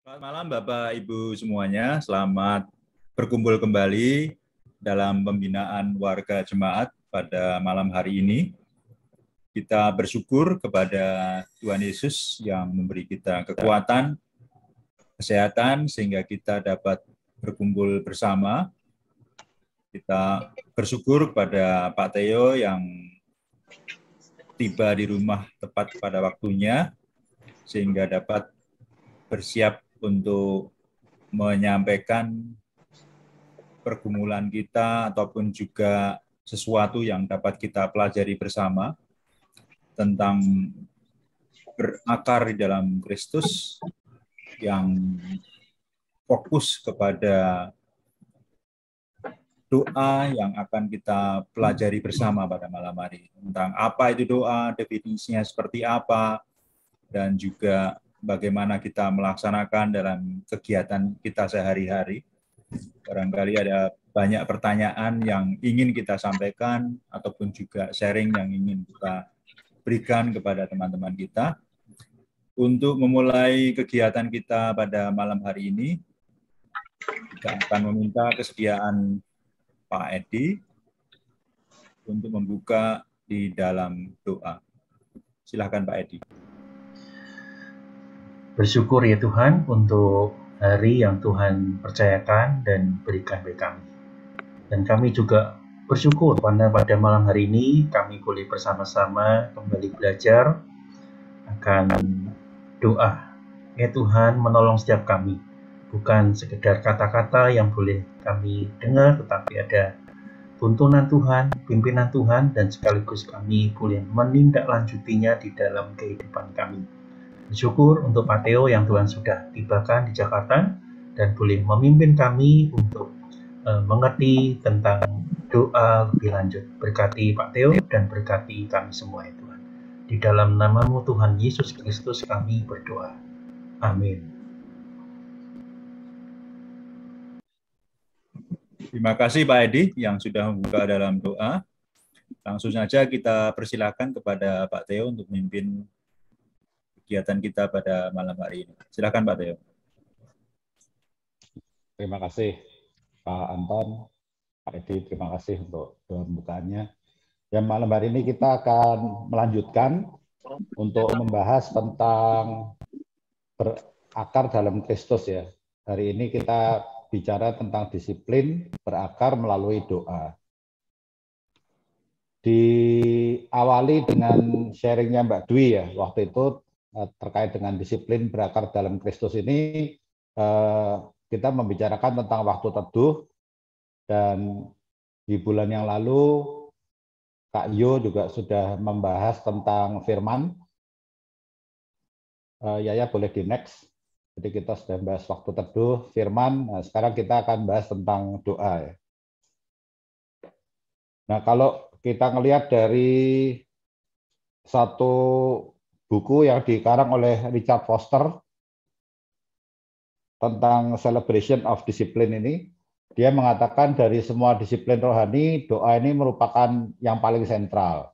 Selamat malam Bapak Ibu semuanya, selamat berkumpul kembali dalam pembinaan warga jemaat pada malam hari ini. Kita bersyukur kepada Tuhan Yesus yang memberi kita kekuatan, kesehatan sehingga kita dapat berkumpul bersama. Kita bersyukur kepada Pak Teo yang tiba di rumah tepat pada waktunya sehingga dapat bersiap untuk menyampaikan pergumulan kita ataupun juga sesuatu yang dapat kita pelajari bersama tentang berakar di dalam Kristus yang fokus kepada doa yang akan kita pelajari bersama pada malam hari tentang apa itu doa, definisinya seperti apa, dan juga bagaimana kita melaksanakan dalam kegiatan kita sehari-hari. Barangkali ada banyak pertanyaan yang ingin kita sampaikan ataupun juga sharing yang ingin kita berikan kepada teman-teman kita. Untuk memulai kegiatan kita pada malam hari ini, kita akan meminta kesediaan Pak Edi untuk membuka di dalam doa. Silahkan Pak Edi. Bersyukur ya Tuhan untuk hari yang Tuhan percayakan dan berikan bagi kami. Dan kami juga bersyukur karena pada malam hari ini kami boleh bersama-sama kembali belajar akan doa. Ya Tuhan menolong setiap kami. Bukan sekedar kata-kata yang boleh kami dengar, tetapi ada tuntunan Tuhan, pimpinan Tuhan, dan sekaligus kami boleh menindaklanjutinya di dalam kehidupan kami. Bersyukur untuk Mateo yang Tuhan sudah tibakan di Jakarta dan boleh memimpin kami untuk uh, mengerti tentang doa lebih lanjut. Berkati Pak Teo dan berkati kami semua ya Tuhan. Di dalam namamu Tuhan Yesus Kristus kami berdoa. Amin. Terima kasih Pak Edi yang sudah membuka dalam doa. Langsung saja kita persilakan kepada Pak Teo untuk memimpin kegiatan kita pada malam hari ini. Silakan Pak Teo. Terima kasih Pak Anton, Pak Edi, terima kasih untuk pembukaannya. Yang malam hari ini kita akan melanjutkan untuk membahas tentang berakar dalam Kristus ya. Hari ini kita bicara tentang disiplin berakar melalui doa. Diawali dengan sharingnya Mbak Dwi ya, waktu itu Eh, terkait dengan disiplin berakar dalam Kristus ini eh, kita membicarakan tentang waktu teduh dan di bulan yang lalu Kak Yo juga sudah membahas tentang firman. Ya ya boleh di next. Jadi kita sudah membahas waktu teduh, firman. Nah, sekarang kita akan bahas tentang doa. Ya. Nah kalau kita melihat dari satu buku yang dikarang oleh Richard Foster tentang celebration of discipline ini. Dia mengatakan dari semua disiplin rohani, doa ini merupakan yang paling sentral.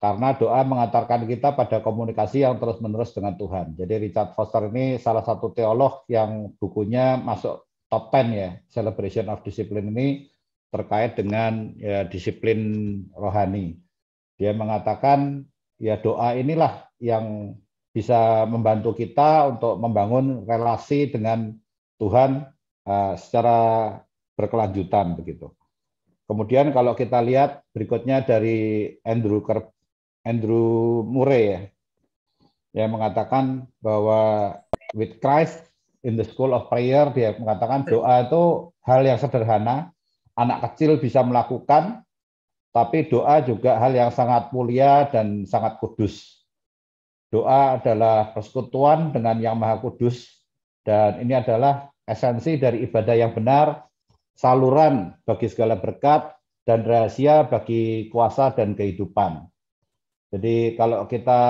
Karena doa mengantarkan kita pada komunikasi yang terus-menerus dengan Tuhan. Jadi Richard Foster ini salah satu teolog yang bukunya masuk top 10 ya, Celebration of Discipline ini terkait dengan ya, disiplin rohani. Dia mengatakan ya doa inilah yang bisa membantu kita untuk membangun relasi dengan Tuhan uh, secara berkelanjutan begitu. Kemudian kalau kita lihat berikutnya dari Andrew Ker Andrew Murray ya, yang mengatakan bahwa with Christ in the school of prayer dia mengatakan doa itu hal yang sederhana, anak kecil bisa melakukan tapi doa juga hal yang sangat mulia dan sangat kudus. Doa adalah persekutuan dengan Yang Maha Kudus dan ini adalah esensi dari ibadah yang benar, saluran bagi segala berkat dan rahasia bagi kuasa dan kehidupan. Jadi kalau kita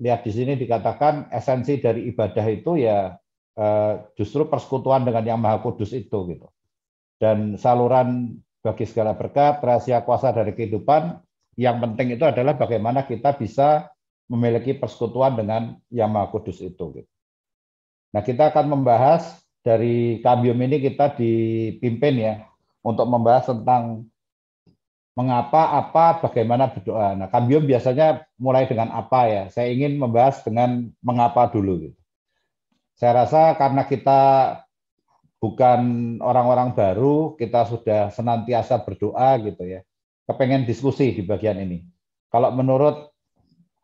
lihat di sini dikatakan esensi dari ibadah itu ya eh, justru persekutuan dengan Yang Maha Kudus itu gitu dan saluran bagi segala berkat, rahasia kuasa dari kehidupan. Yang penting itu adalah bagaimana kita bisa memiliki persekutuan dengan Yang Maha Kudus itu. Gitu. Nah, kita akan membahas dari Kambium ini kita dipimpin ya untuk membahas tentang mengapa, apa, bagaimana berdoa. Nah, Kambium biasanya mulai dengan apa ya. Saya ingin membahas dengan mengapa dulu. Gitu. Saya rasa karena kita bukan orang-orang baru, kita sudah senantiasa berdoa gitu ya. Kepengen diskusi di bagian ini. Kalau menurut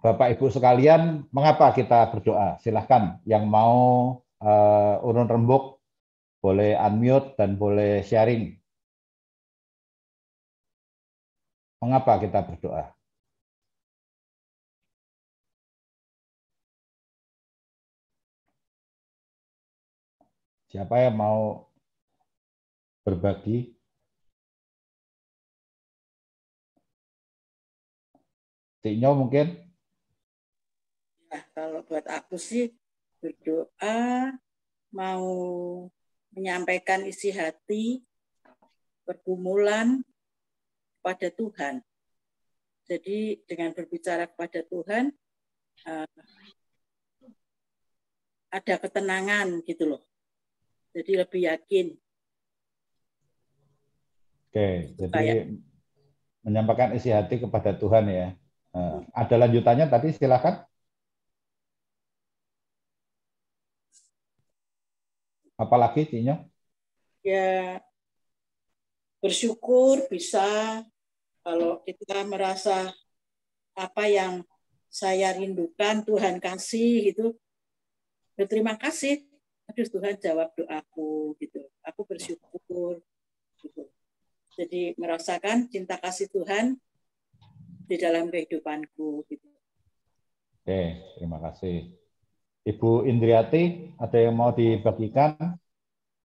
Bapak Ibu sekalian, mengapa kita berdoa? Silahkan yang mau uh, urun rembuk boleh unmute dan boleh sharing. Mengapa kita berdoa? Siapa yang mau berbagi? Tiknya mungkin? Nah, kalau buat aku sih berdoa, mau menyampaikan isi hati, pergumulan pada Tuhan. Jadi dengan berbicara kepada Tuhan, eh, ada ketenangan gitu loh. Jadi lebih yakin. Oke, jadi menyampaikan isi hati kepada Tuhan ya. Nah, ada lanjutannya tadi silakan. Apalagi Tinyo? Ya bersyukur bisa kalau kita merasa apa yang saya rindukan Tuhan kasih itu berterima kasih aduh Tuhan jawab doaku gitu aku bersyukur gitu jadi merasakan cinta kasih Tuhan di dalam kehidupanku gitu oke terima kasih Ibu Indriati ada yang mau dibagikan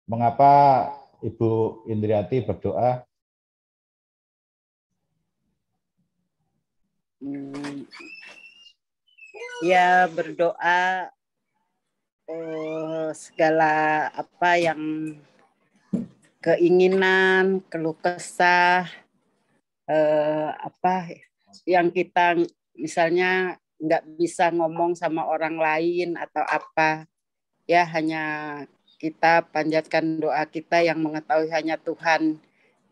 mengapa Ibu Indriati berdoa hmm. ya berdoa uh, segala apa yang keinginan, keluh kesah, uh, apa yang kita misalnya nggak bisa ngomong sama orang lain atau apa, ya hanya kita panjatkan doa kita yang mengetahui hanya Tuhan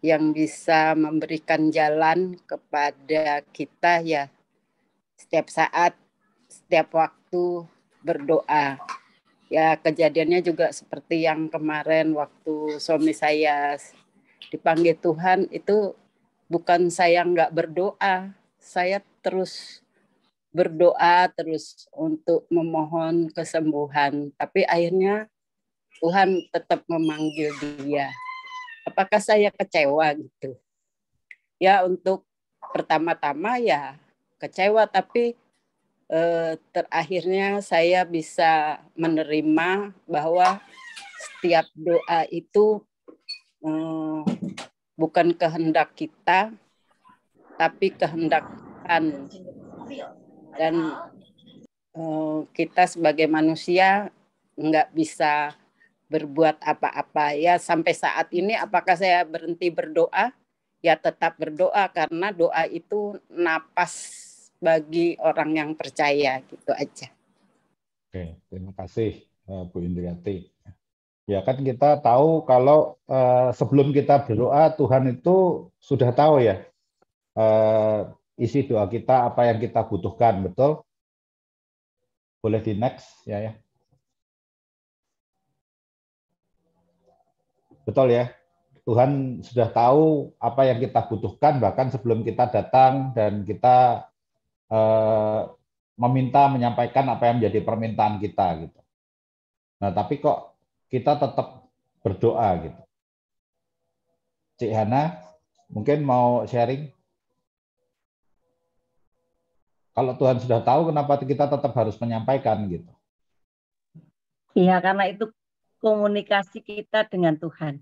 yang bisa memberikan jalan kepada kita ya setiap saat, setiap waktu berdoa ya kejadiannya juga seperti yang kemarin waktu suami saya dipanggil Tuhan itu bukan saya nggak berdoa, saya terus berdoa terus untuk memohon kesembuhan, tapi akhirnya Tuhan tetap memanggil dia. Apakah saya kecewa gitu? Ya untuk pertama-tama ya kecewa, tapi Eh, terakhirnya saya bisa menerima bahwa setiap doa itu eh, bukan kehendak kita, tapi kehendak Tuhan. Dan eh, kita sebagai manusia nggak bisa berbuat apa-apa. Ya sampai saat ini apakah saya berhenti berdoa? Ya tetap berdoa karena doa itu napas bagi orang yang percaya gitu aja. Oke, terima kasih eh, Bu Indriati. Ya kan kita tahu kalau eh, sebelum kita berdoa Tuhan itu sudah tahu ya eh, isi doa kita apa yang kita butuhkan betul? Boleh di next ya ya. Betul ya. Tuhan sudah tahu apa yang kita butuhkan bahkan sebelum kita datang dan kita Eh, meminta menyampaikan apa yang menjadi permintaan kita gitu. Nah, tapi kok kita tetap berdoa gitu. Cik Hana, mungkin mau sharing? Kalau Tuhan sudah tahu, kenapa kita tetap harus menyampaikan gitu? Iya, karena itu komunikasi kita dengan Tuhan.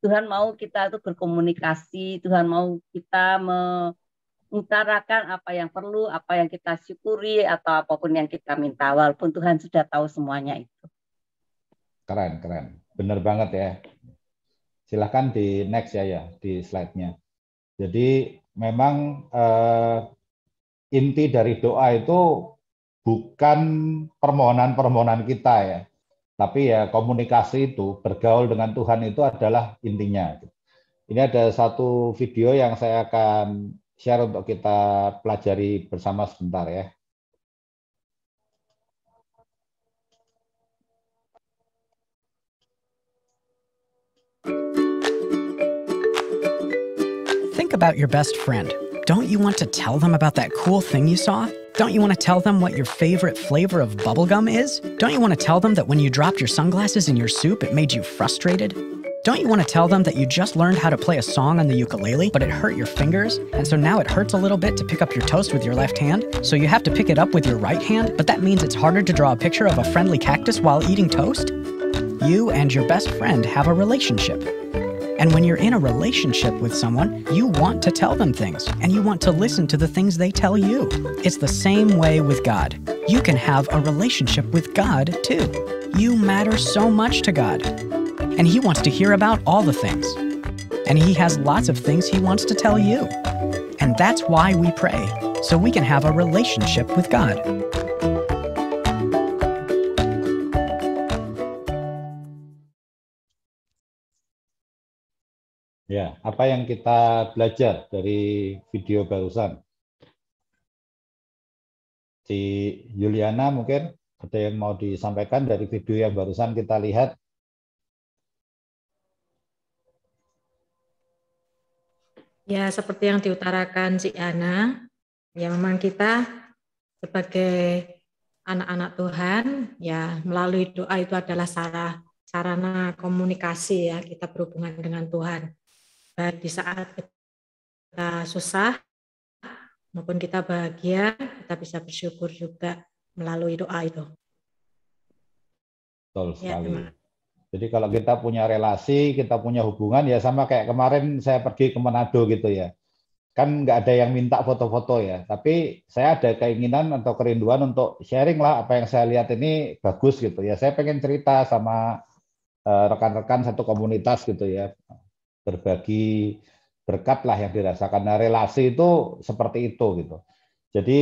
Tuhan mau kita itu berkomunikasi, Tuhan mau kita me, utarakan apa yang perlu, apa yang kita syukuri, atau apapun yang kita minta. Walaupun Tuhan sudah tahu semuanya itu. Keren, keren. Benar banget ya. Silahkan di next ya, ya di slide-nya. Jadi memang eh, inti dari doa itu bukan permohonan-permohonan kita ya. Tapi ya komunikasi itu, bergaul dengan Tuhan itu adalah intinya. Ini ada satu video yang saya akan share untuk kita pelajari bersama sebentar ya. Think about your best friend. Don't you want to tell them about that cool thing you saw? Don't you want to tell them what your favorite flavor of bubblegum is? Don't you want to tell them that when you dropped your sunglasses in your soup, it made you frustrated? Don't you want to tell them that you just learned how to play a song on the ukulele, but it hurt your fingers, and so now it hurts a little bit to pick up your toast with your left hand, so you have to pick it up with your right hand, but that means it's harder to draw a picture of a friendly cactus while eating toast? You and your best friend have a relationship. And when you're in a relationship with someone, you want to tell them things and you want to listen to the things they tell you. It's the same way with God. You can have a relationship with God too. You matter so much to God. and he wants to hear about all the things. And he has lots of things he wants to tell you. And that's why we pray, so we can have a relationship with God. Ya, apa yang kita belajar dari video barusan? Si Juliana mungkin ada yang mau disampaikan dari video yang barusan kita lihat Ya, seperti yang diutarakan si Ana, ya memang kita sebagai anak-anak Tuhan, ya melalui doa itu adalah sarah, sarana komunikasi ya, kita berhubungan dengan Tuhan. Baik di saat kita susah maupun kita bahagia, kita bisa bersyukur juga melalui doa itu. Betul ya, sekali. Ya, jadi kalau kita punya relasi, kita punya hubungan, ya sama kayak kemarin saya pergi ke Manado gitu ya. Kan nggak ada yang minta foto-foto ya, tapi saya ada keinginan atau kerinduan untuk sharing lah apa yang saya lihat ini bagus gitu ya. Saya pengen cerita sama eh, rekan-rekan satu komunitas gitu ya, berbagi berkat lah yang dirasakan. Nah relasi itu seperti itu gitu. Jadi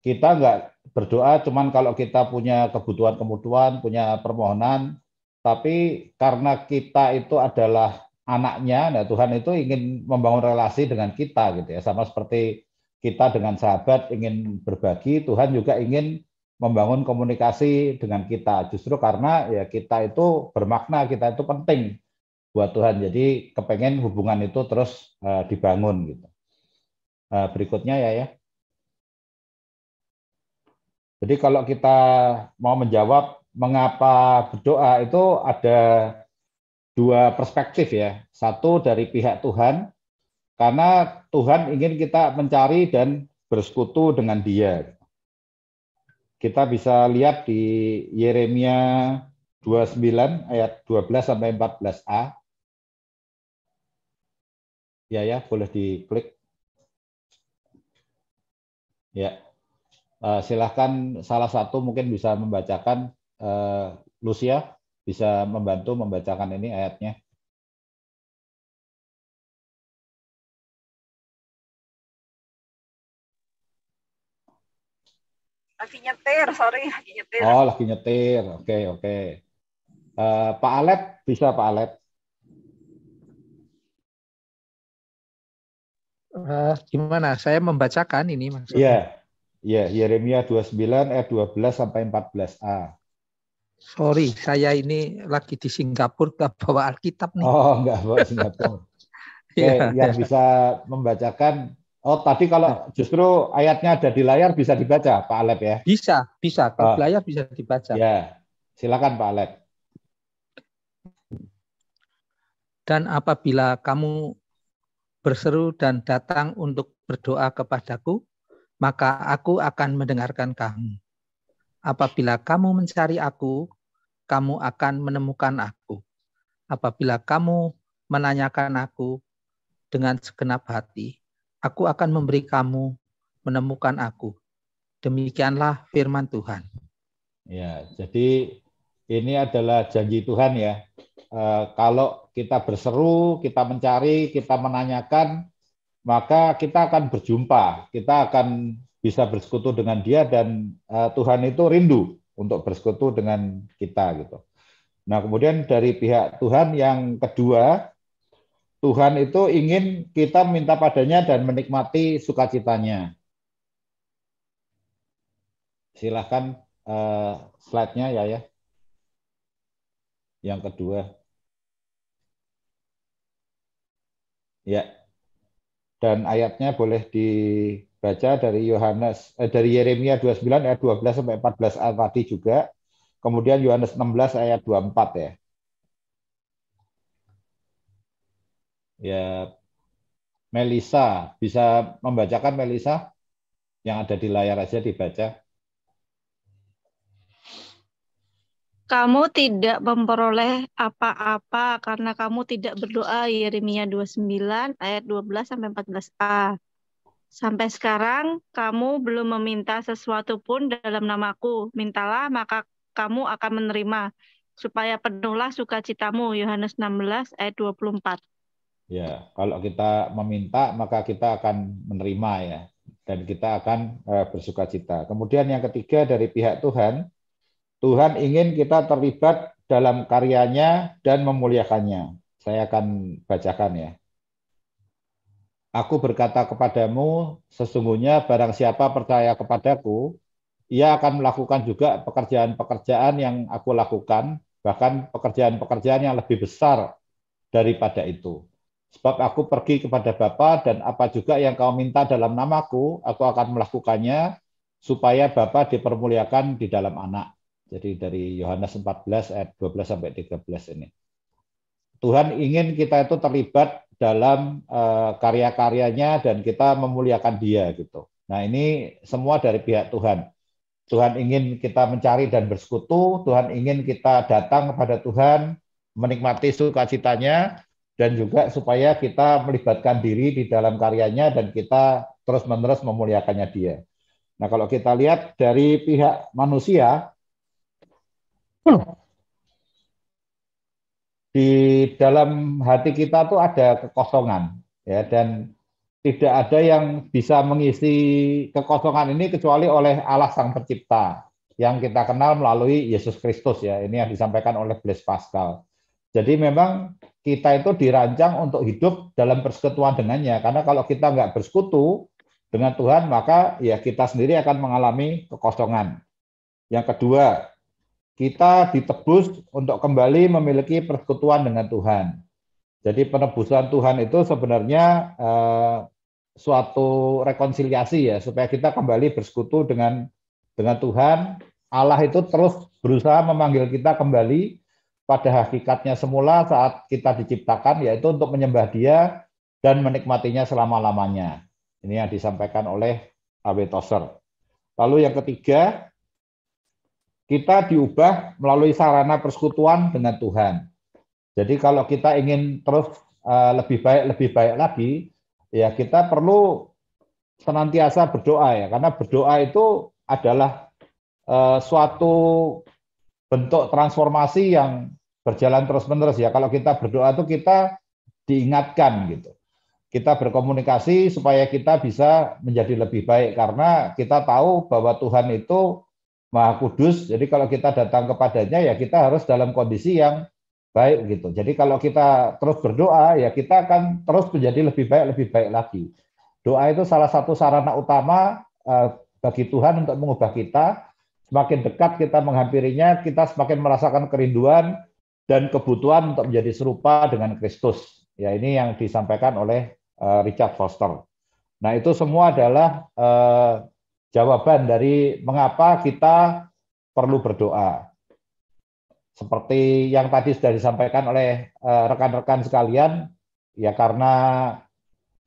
kita nggak berdoa cuman kalau kita punya kebutuhan-kebutuhan, punya permohonan, tapi karena kita itu adalah anaknya, nah Tuhan itu ingin membangun relasi dengan kita gitu ya. Sama seperti kita dengan sahabat ingin berbagi, Tuhan juga ingin membangun komunikasi dengan kita. Justru karena ya kita itu bermakna, kita itu penting buat Tuhan. Jadi kepengen hubungan itu terus uh, dibangun gitu. Uh, berikutnya ya ya. Jadi kalau kita mau menjawab mengapa berdoa itu ada dua perspektif ya. Satu dari pihak Tuhan, karena Tuhan ingin kita mencari dan bersekutu dengan Dia. Kita bisa lihat di Yeremia 29 ayat 12 sampai 14a. Ya ya, boleh diklik. Ya. Eh, silahkan salah satu mungkin bisa membacakan Eh, Lucia bisa membantu membacakan ini ayatnya. Lagi nyetir, sorry, lagi nyetir. Oh, lagi nyetir. Oke, okay, oke. Okay. Uh, eh, Pak Alep, bisa Pak Alep? Uh, gimana? Saya membacakan ini maksudnya. Iya. iya yeah. dua yeah, Yeremia 29 ayat 12 sampai 14a. Sorry, saya ini lagi di Singapura nggak bawa Alkitab nih. Oh, nggak bawa Singapura. Oke, yeah. yang bisa membacakan. Oh, tadi kalau justru ayatnya ada di layar bisa dibaca, Pak Alep ya? Bisa, bisa. Kalau oh. layar bisa dibaca. Ya, silakan Pak Alep. Dan apabila kamu berseru dan datang untuk berdoa kepadaku, maka aku akan mendengarkan kamu Apabila kamu mencari aku, kamu akan menemukan aku. Apabila kamu menanyakan aku dengan segenap hati, aku akan memberi kamu menemukan aku. Demikianlah firman Tuhan. Ya, jadi ini adalah janji Tuhan ya. E, kalau kita berseru, kita mencari, kita menanyakan, maka kita akan berjumpa, kita akan bisa bersekutu dengan dia dan uh, Tuhan itu rindu untuk bersekutu dengan kita gitu. Nah, kemudian dari pihak Tuhan yang kedua, Tuhan itu ingin kita minta padanya dan menikmati sukacitanya. Silahkan uh, slide-nya ya ya. Yang kedua. Ya. Dan ayatnya boleh di baca dari Yohanes eh, dari Yeremia 29 ayat 12 sampai 14 ayat tadi juga. Kemudian Yohanes 16 ayat 24 ya. Ya Melisa bisa membacakan Melisa yang ada di layar aja dibaca. Kamu tidak memperoleh apa-apa karena kamu tidak berdoa Yeremia 29 ayat 12 sampai 14a. Sampai sekarang kamu belum meminta sesuatu pun dalam namaku. Mintalah maka kamu akan menerima supaya penuhlah sukacitamu. Yohanes 16 ayat 24. Ya, kalau kita meminta maka kita akan menerima ya dan kita akan uh, bersukacita. Kemudian yang ketiga dari pihak Tuhan, Tuhan ingin kita terlibat dalam karyanya dan memuliakannya. Saya akan bacakan ya. Aku berkata kepadamu, sesungguhnya barang siapa percaya kepadaku, ia akan melakukan juga pekerjaan-pekerjaan yang aku lakukan, bahkan pekerjaan-pekerjaan yang lebih besar daripada itu. Sebab aku pergi kepada Bapa dan apa juga yang kau minta dalam namaku, aku akan melakukannya supaya Bapa dipermuliakan di dalam anak. Jadi dari Yohanes 14 ayat 12 sampai 13 ini. Tuhan ingin kita itu terlibat dalam uh, karya-karyanya dan kita memuliakan dia gitu. Nah, ini semua dari pihak Tuhan. Tuhan ingin kita mencari dan bersekutu, Tuhan ingin kita datang kepada Tuhan, menikmati sukacitanya, dan juga supaya kita melibatkan diri di dalam karyanya dan kita terus-menerus memuliakannya dia. Nah, kalau kita lihat dari pihak manusia, hmm di dalam hati kita tuh ada kekosongan ya dan tidak ada yang bisa mengisi kekosongan ini kecuali oleh Allah Sang Pencipta yang kita kenal melalui Yesus Kristus ya ini yang disampaikan oleh Blaise Pascal. Jadi memang kita itu dirancang untuk hidup dalam persekutuan dengannya karena kalau kita nggak bersekutu dengan Tuhan maka ya kita sendiri akan mengalami kekosongan. Yang kedua, kita ditebus untuk kembali memiliki persekutuan dengan Tuhan. Jadi penebusan Tuhan itu sebenarnya eh, suatu rekonsiliasi ya supaya kita kembali bersekutu dengan dengan Tuhan. Allah itu terus berusaha memanggil kita kembali pada hakikatnya semula saat kita diciptakan yaitu untuk menyembah Dia dan menikmatinya selama-lamanya. Ini yang disampaikan oleh Abe Toser. Lalu yang ketiga, kita diubah melalui sarana persekutuan dengan Tuhan. Jadi kalau kita ingin terus eh, lebih baik lebih baik lagi, ya kita perlu senantiasa berdoa ya, karena berdoa itu adalah eh, suatu bentuk transformasi yang berjalan terus-menerus ya. Kalau kita berdoa itu kita diingatkan gitu. Kita berkomunikasi supaya kita bisa menjadi lebih baik karena kita tahu bahwa Tuhan itu Maha Kudus. Jadi kalau kita datang kepadanya ya kita harus dalam kondisi yang baik gitu. Jadi kalau kita terus berdoa ya kita akan terus menjadi lebih baik lebih baik lagi. Doa itu salah satu sarana utama eh, bagi Tuhan untuk mengubah kita. Semakin dekat kita menghampirinya, kita semakin merasakan kerinduan dan kebutuhan untuk menjadi serupa dengan Kristus. Ya ini yang disampaikan oleh eh, Richard Foster. Nah itu semua adalah eh, jawaban dari mengapa kita perlu berdoa. Seperti yang tadi sudah disampaikan oleh eh, rekan-rekan sekalian, ya karena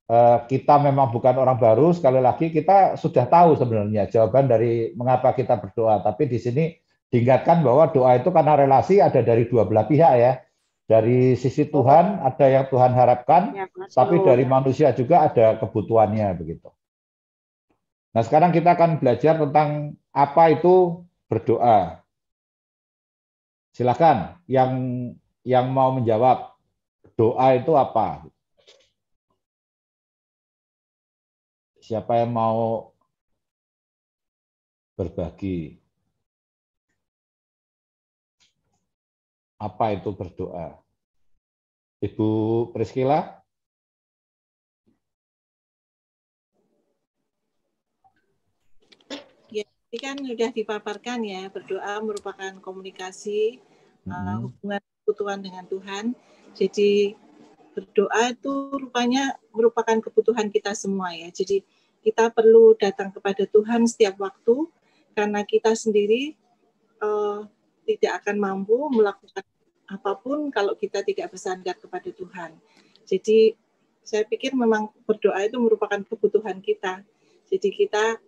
eh, kita memang bukan orang baru, sekali lagi kita sudah tahu sebenarnya jawaban dari mengapa kita berdoa. Tapi di sini diingatkan bahwa doa itu karena relasi ada dari dua belah pihak ya. Dari sisi Tuhan ada yang Tuhan harapkan, ya, tapi dari manusia juga ada kebutuhannya begitu. Nah, sekarang kita akan belajar tentang apa itu berdoa. Silakan yang yang mau menjawab doa itu apa? Siapa yang mau berbagi? Apa itu berdoa? Ibu Priskila? Ini kan sudah dipaparkan ya, berdoa merupakan komunikasi hmm. uh, hubungan kebutuhan dengan Tuhan. Jadi berdoa itu rupanya merupakan kebutuhan kita semua ya. Jadi kita perlu datang kepada Tuhan setiap waktu karena kita sendiri uh, tidak akan mampu melakukan apapun kalau kita tidak bersandar kepada Tuhan. Jadi saya pikir memang berdoa itu merupakan kebutuhan kita. Jadi kita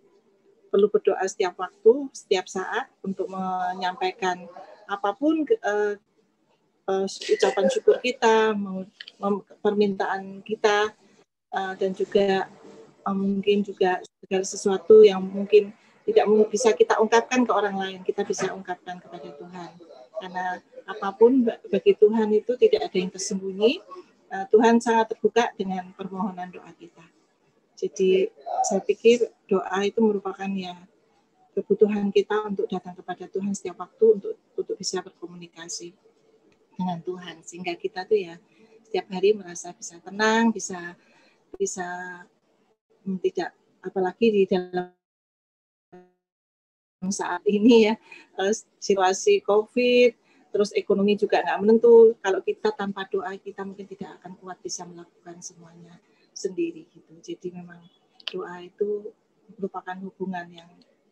perlu berdoa setiap waktu, setiap saat untuk menyampaikan apapun uh, uh, ucapan syukur kita, permintaan kita, uh, dan juga uh, mungkin juga segala sesuatu yang mungkin tidak bisa kita ungkapkan ke orang lain, kita bisa ungkapkan kepada Tuhan. Karena apapun bagi Tuhan itu tidak ada yang tersembunyi. Tuhan sangat terbuka dengan permohonan doa kita. Jadi saya pikir doa itu merupakan ya kebutuhan kita untuk datang kepada Tuhan setiap waktu untuk untuk bisa berkomunikasi dengan Tuhan sehingga kita tuh ya setiap hari merasa bisa tenang, bisa bisa hmm, tidak apalagi di dalam saat ini ya situasi COVID terus ekonomi juga nggak menentu kalau kita tanpa doa kita mungkin tidak akan kuat bisa melakukan semuanya sendiri gitu. Jadi memang doa itu merupakan hubungan yang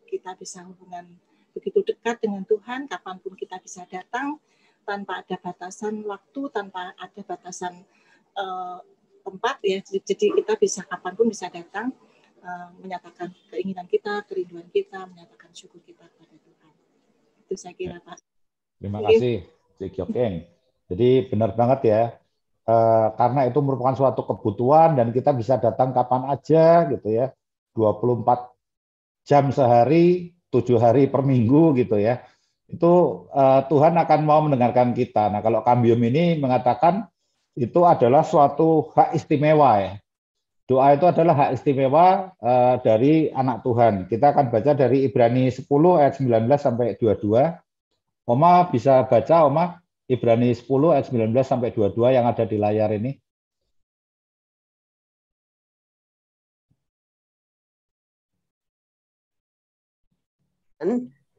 kita bisa hubungan begitu dekat dengan Tuhan, kapanpun kita bisa datang tanpa ada batasan waktu, tanpa ada batasan uh, tempat ya. Jadi kita bisa kapanpun bisa datang uh, menyatakan keinginan kita, kerinduan kita, menyatakan syukur kita kepada Tuhan. Itu saya kira Pak. Terima kasih, Cik Yokeng. Jadi benar banget ya, Eh, karena itu merupakan suatu kebutuhan dan kita bisa datang kapan aja gitu ya 24 jam sehari tujuh hari per minggu gitu ya itu uh, Tuhan akan mau mendengarkan kita nah kalau kambium ini mengatakan itu adalah suatu hak istimewa ya doa itu adalah hak istimewa uh, dari anak Tuhan kita akan baca dari Ibrani 10 ayat 19 sampai 22 Oma bisa baca Oma Ibrani 10 ayat 19 sampai 22 yang ada di layar ini.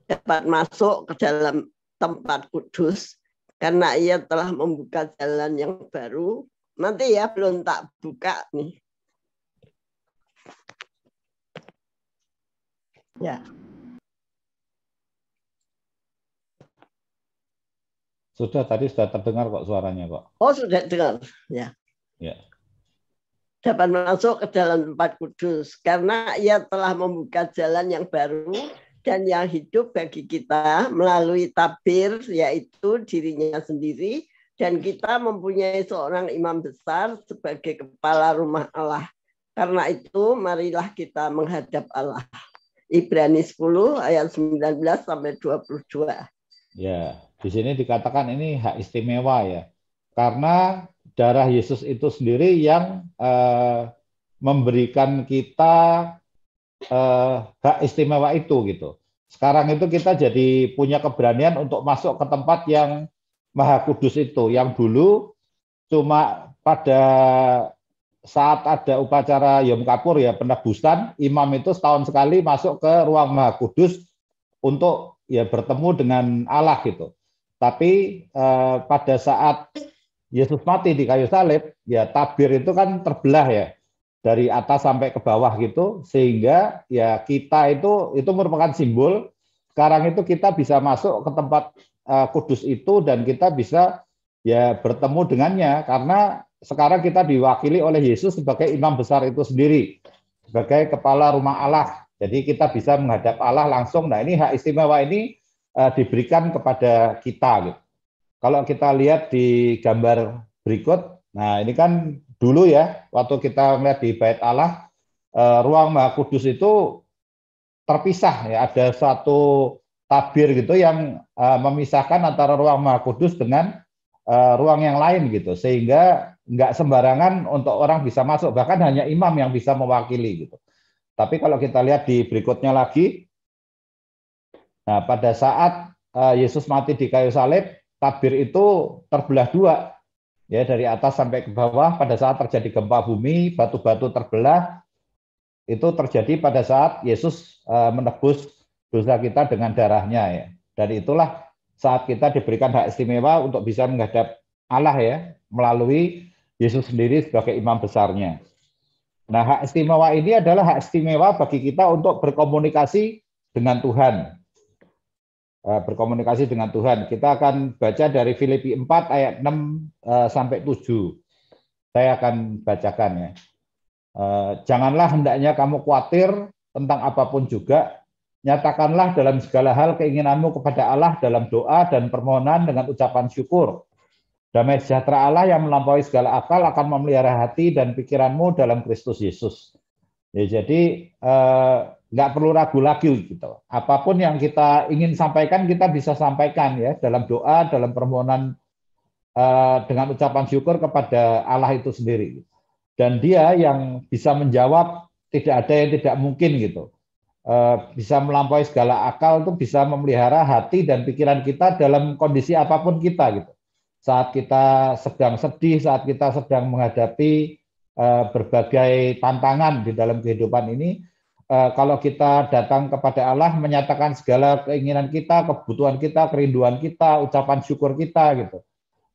dapat masuk ke dalam tempat kudus karena ia telah membuka jalan yang baru. Nanti ya belum tak buka nih. Ya. Sudah tadi sudah terdengar kok suaranya kok. Oh sudah dengar ya. Ya. Dapat masuk ke dalam tempat kudus karena ia telah membuka jalan yang baru dan yang hidup bagi kita melalui tabir yaitu dirinya sendiri dan kita mempunyai seorang imam besar sebagai kepala rumah Allah. Karena itu marilah kita menghadap Allah. Ibrani 10 ayat 19 sampai 22. Ya. Di sini dikatakan ini hak istimewa ya, karena darah Yesus itu sendiri yang eh, memberikan kita eh, hak istimewa itu gitu. Sekarang itu kita jadi punya keberanian untuk masuk ke tempat yang maha kudus itu, yang dulu cuma pada saat ada upacara Yom Kapur ya penebusan, imam itu setahun sekali masuk ke ruang Maha Kudus untuk ya bertemu dengan Allah gitu. Tapi eh, pada saat Yesus mati di kayu salib, ya tabir itu kan terbelah ya dari atas sampai ke bawah gitu, sehingga ya kita itu itu merupakan simbol. Sekarang itu kita bisa masuk ke tempat eh, kudus itu dan kita bisa ya bertemu dengannya karena sekarang kita diwakili oleh Yesus sebagai imam besar itu sendiri, sebagai kepala rumah Allah. Jadi kita bisa menghadap Allah langsung. Nah ini hak istimewa ini uh, diberikan kepada kita gitu. Kalau kita lihat di gambar berikut, nah ini kan dulu ya waktu kita melihat di bait Allah uh, ruang Maha Kudus itu terpisah ya ada satu tabir gitu yang uh, memisahkan antara ruang Maha Kudus dengan uh, ruang yang lain gitu sehingga nggak sembarangan untuk orang bisa masuk bahkan hanya imam yang bisa mewakili gitu. Tapi kalau kita lihat di berikutnya lagi Nah, pada saat eh, Yesus mati di kayu salib, tabir itu terbelah dua, ya dari atas sampai ke bawah. Pada saat terjadi gempa bumi, batu-batu terbelah. Itu terjadi pada saat Yesus eh, menebus dosa kita dengan darahnya ya. Dan itulah saat kita diberikan hak istimewa untuk bisa menghadap Allah ya melalui Yesus sendiri sebagai imam besarnya. Nah, hak istimewa ini adalah hak istimewa bagi kita untuk berkomunikasi dengan Tuhan Eh, berkomunikasi dengan Tuhan. Kita akan baca dari Filipi 4 ayat 6 eh, sampai 7. Saya akan bacakan ya. Eh, Janganlah hendaknya kamu khawatir tentang apapun juga, nyatakanlah dalam segala hal keinginanmu kepada Allah dalam doa dan permohonan dengan ucapan syukur. Damai sejahtera Allah yang melampaui segala akal akan memelihara hati dan pikiranmu dalam Kristus Yesus. Ya, jadi nggak perlu ragu lagi gitu. Apapun yang kita ingin sampaikan kita bisa sampaikan ya dalam doa, dalam permohonan uh, dengan ucapan syukur kepada Allah itu sendiri. Dan dia yang bisa menjawab tidak ada yang tidak mungkin gitu. Uh, bisa melampaui segala akal itu bisa memelihara hati dan pikiran kita dalam kondisi apapun kita gitu. Saat kita sedang sedih, saat kita sedang menghadapi uh, berbagai tantangan di dalam kehidupan ini, Eh, kalau kita datang kepada Allah menyatakan segala keinginan kita, kebutuhan kita, kerinduan kita, ucapan syukur kita gitu.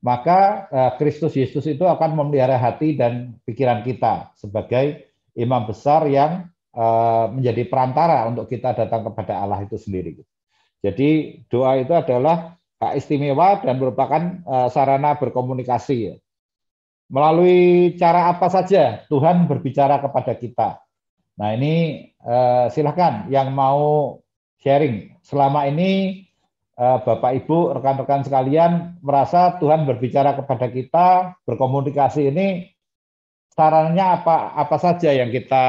Maka eh, Kristus Yesus itu akan memelihara hati dan pikiran kita sebagai imam besar yang eh, menjadi perantara untuk kita datang kepada Allah itu sendiri. Gitu. Jadi doa itu adalah hak istimewa dan merupakan sarana berkomunikasi. Ya. Melalui cara apa saja Tuhan berbicara kepada kita Nah ini uh, silahkan yang mau sharing. Selama ini uh, Bapak Ibu rekan-rekan sekalian merasa Tuhan berbicara kepada kita berkomunikasi ini sarannya apa apa saja yang kita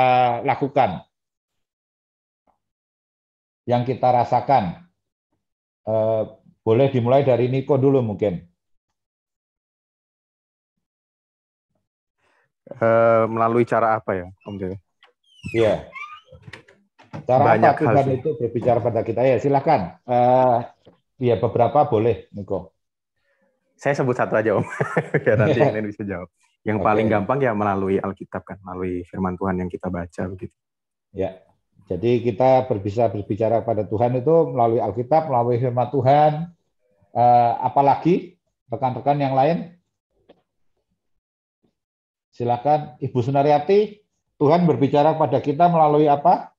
lakukan, yang kita rasakan. Uh, boleh dimulai dari Niko dulu mungkin. Uh, melalui cara apa ya, Om Dewi? Iya. Cara Banyak apa Tuhan itu berbicara pada kita? Ya, silakan. Uh, ya, beberapa boleh, Niko. Saya sebut satu aja, Om. ya, nanti yang lain bisa jawab. Yang okay. paling gampang ya melalui Alkitab kan, melalui firman Tuhan yang kita baca begitu. Ya. Jadi kita berbicara berbicara pada Tuhan itu melalui Alkitab, melalui firman Tuhan, uh, apalagi rekan-rekan yang lain. Silakan Ibu Sunaryati. Tuhan berbicara pada kita melalui apa?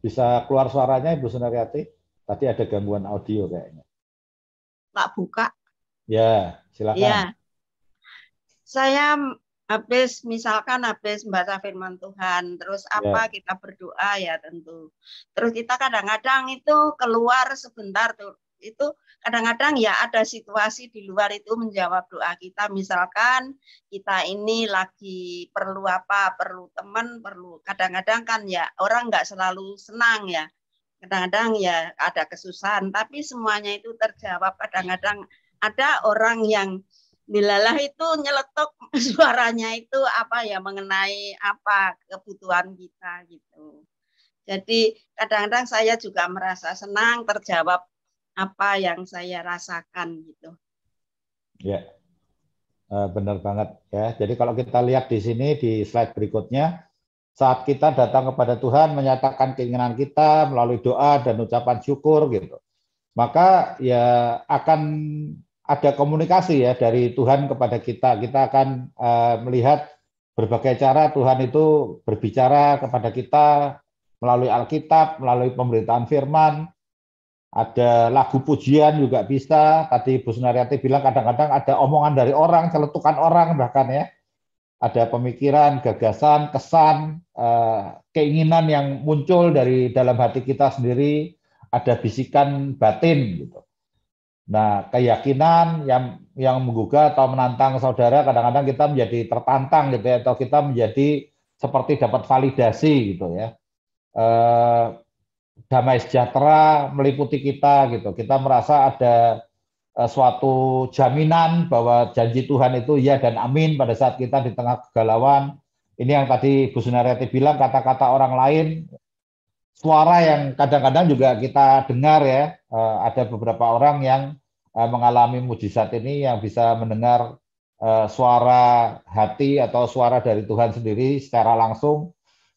Bisa keluar suaranya Ibu Sunaryati? Tadi ada gangguan audio kayaknya. Tak buka. Ya, silakan. Ya. Saya habis misalkan habis membaca firman Tuhan, terus ya. apa ya. kita berdoa ya tentu. Terus kita kadang-kadang itu keluar sebentar tuh itu kadang-kadang ya ada situasi di luar itu menjawab doa kita. Misalkan kita ini lagi perlu apa, perlu teman, perlu kadang-kadang kan ya orang nggak selalu senang ya. Kadang-kadang ya ada kesusahan, tapi semuanya itu terjawab. Kadang-kadang ada orang yang nilalah itu nyeletuk suaranya itu apa ya mengenai apa kebutuhan kita gitu. Jadi kadang-kadang saya juga merasa senang terjawab apa yang saya rasakan gitu. Ya, eh, benar banget ya. Jadi kalau kita lihat di sini di slide berikutnya, saat kita datang kepada Tuhan menyatakan keinginan kita melalui doa dan ucapan syukur gitu, maka ya akan ada komunikasi ya dari Tuhan kepada kita. Kita akan uh, melihat berbagai cara Tuhan itu berbicara kepada kita melalui Alkitab, melalui pemberitaan Firman, ada lagu pujian juga bisa. Tadi Bu Sunaryati bilang kadang-kadang ada omongan dari orang, celetukan orang bahkan ya. Ada pemikiran, gagasan, kesan, eh, keinginan yang muncul dari dalam hati kita sendiri, ada bisikan batin gitu. Nah, keyakinan yang yang menggugah atau menantang saudara kadang-kadang kita menjadi tertantang gitu ya atau kita menjadi seperti dapat validasi gitu ya. Eh, damai sejahtera meliputi kita gitu. Kita merasa ada eh, suatu jaminan bahwa janji Tuhan itu ya dan amin pada saat kita di tengah kegalauan. Ini yang tadi Bu Sunaryati bilang kata-kata orang lain, suara yang kadang-kadang juga kita dengar ya, eh, ada beberapa orang yang eh, mengalami mujizat ini yang bisa mendengar suara hati atau suara dari Tuhan sendiri secara langsung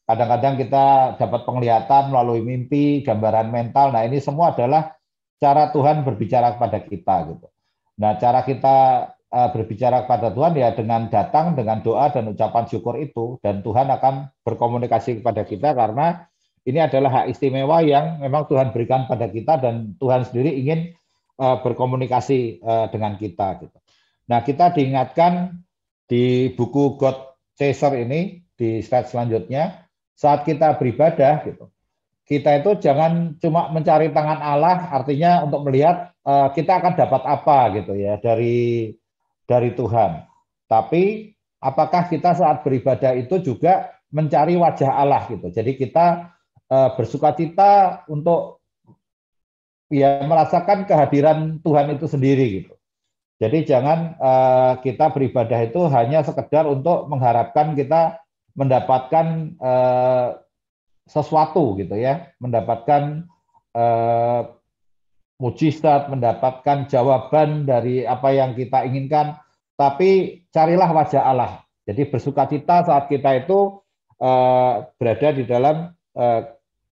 Kadang-kadang kita dapat penglihatan melalui mimpi, gambaran mental. Nah, ini semua adalah cara Tuhan berbicara kepada kita gitu. Nah, cara kita eh, berbicara kepada Tuhan ya dengan datang dengan doa dan ucapan syukur itu dan Tuhan akan berkomunikasi kepada kita karena ini adalah hak istimewa yang memang Tuhan berikan pada kita dan Tuhan sendiri ingin eh, berkomunikasi eh, dengan kita gitu. Nah, kita diingatkan di buku God Chaser ini di slide selanjutnya saat kita beribadah gitu kita itu jangan cuma mencari tangan Allah artinya untuk melihat uh, kita akan dapat apa gitu ya dari dari Tuhan tapi apakah kita saat beribadah itu juga mencari wajah Allah gitu jadi kita uh, cita untuk ya merasakan kehadiran Tuhan itu sendiri gitu jadi jangan uh, kita beribadah itu hanya sekedar untuk mengharapkan kita mendapatkan eh, sesuatu gitu ya, mendapatkan eh, mujizat, mendapatkan jawaban dari apa yang kita inginkan, tapi carilah wajah Allah. Jadi bersuka cita saat kita itu eh, berada di dalam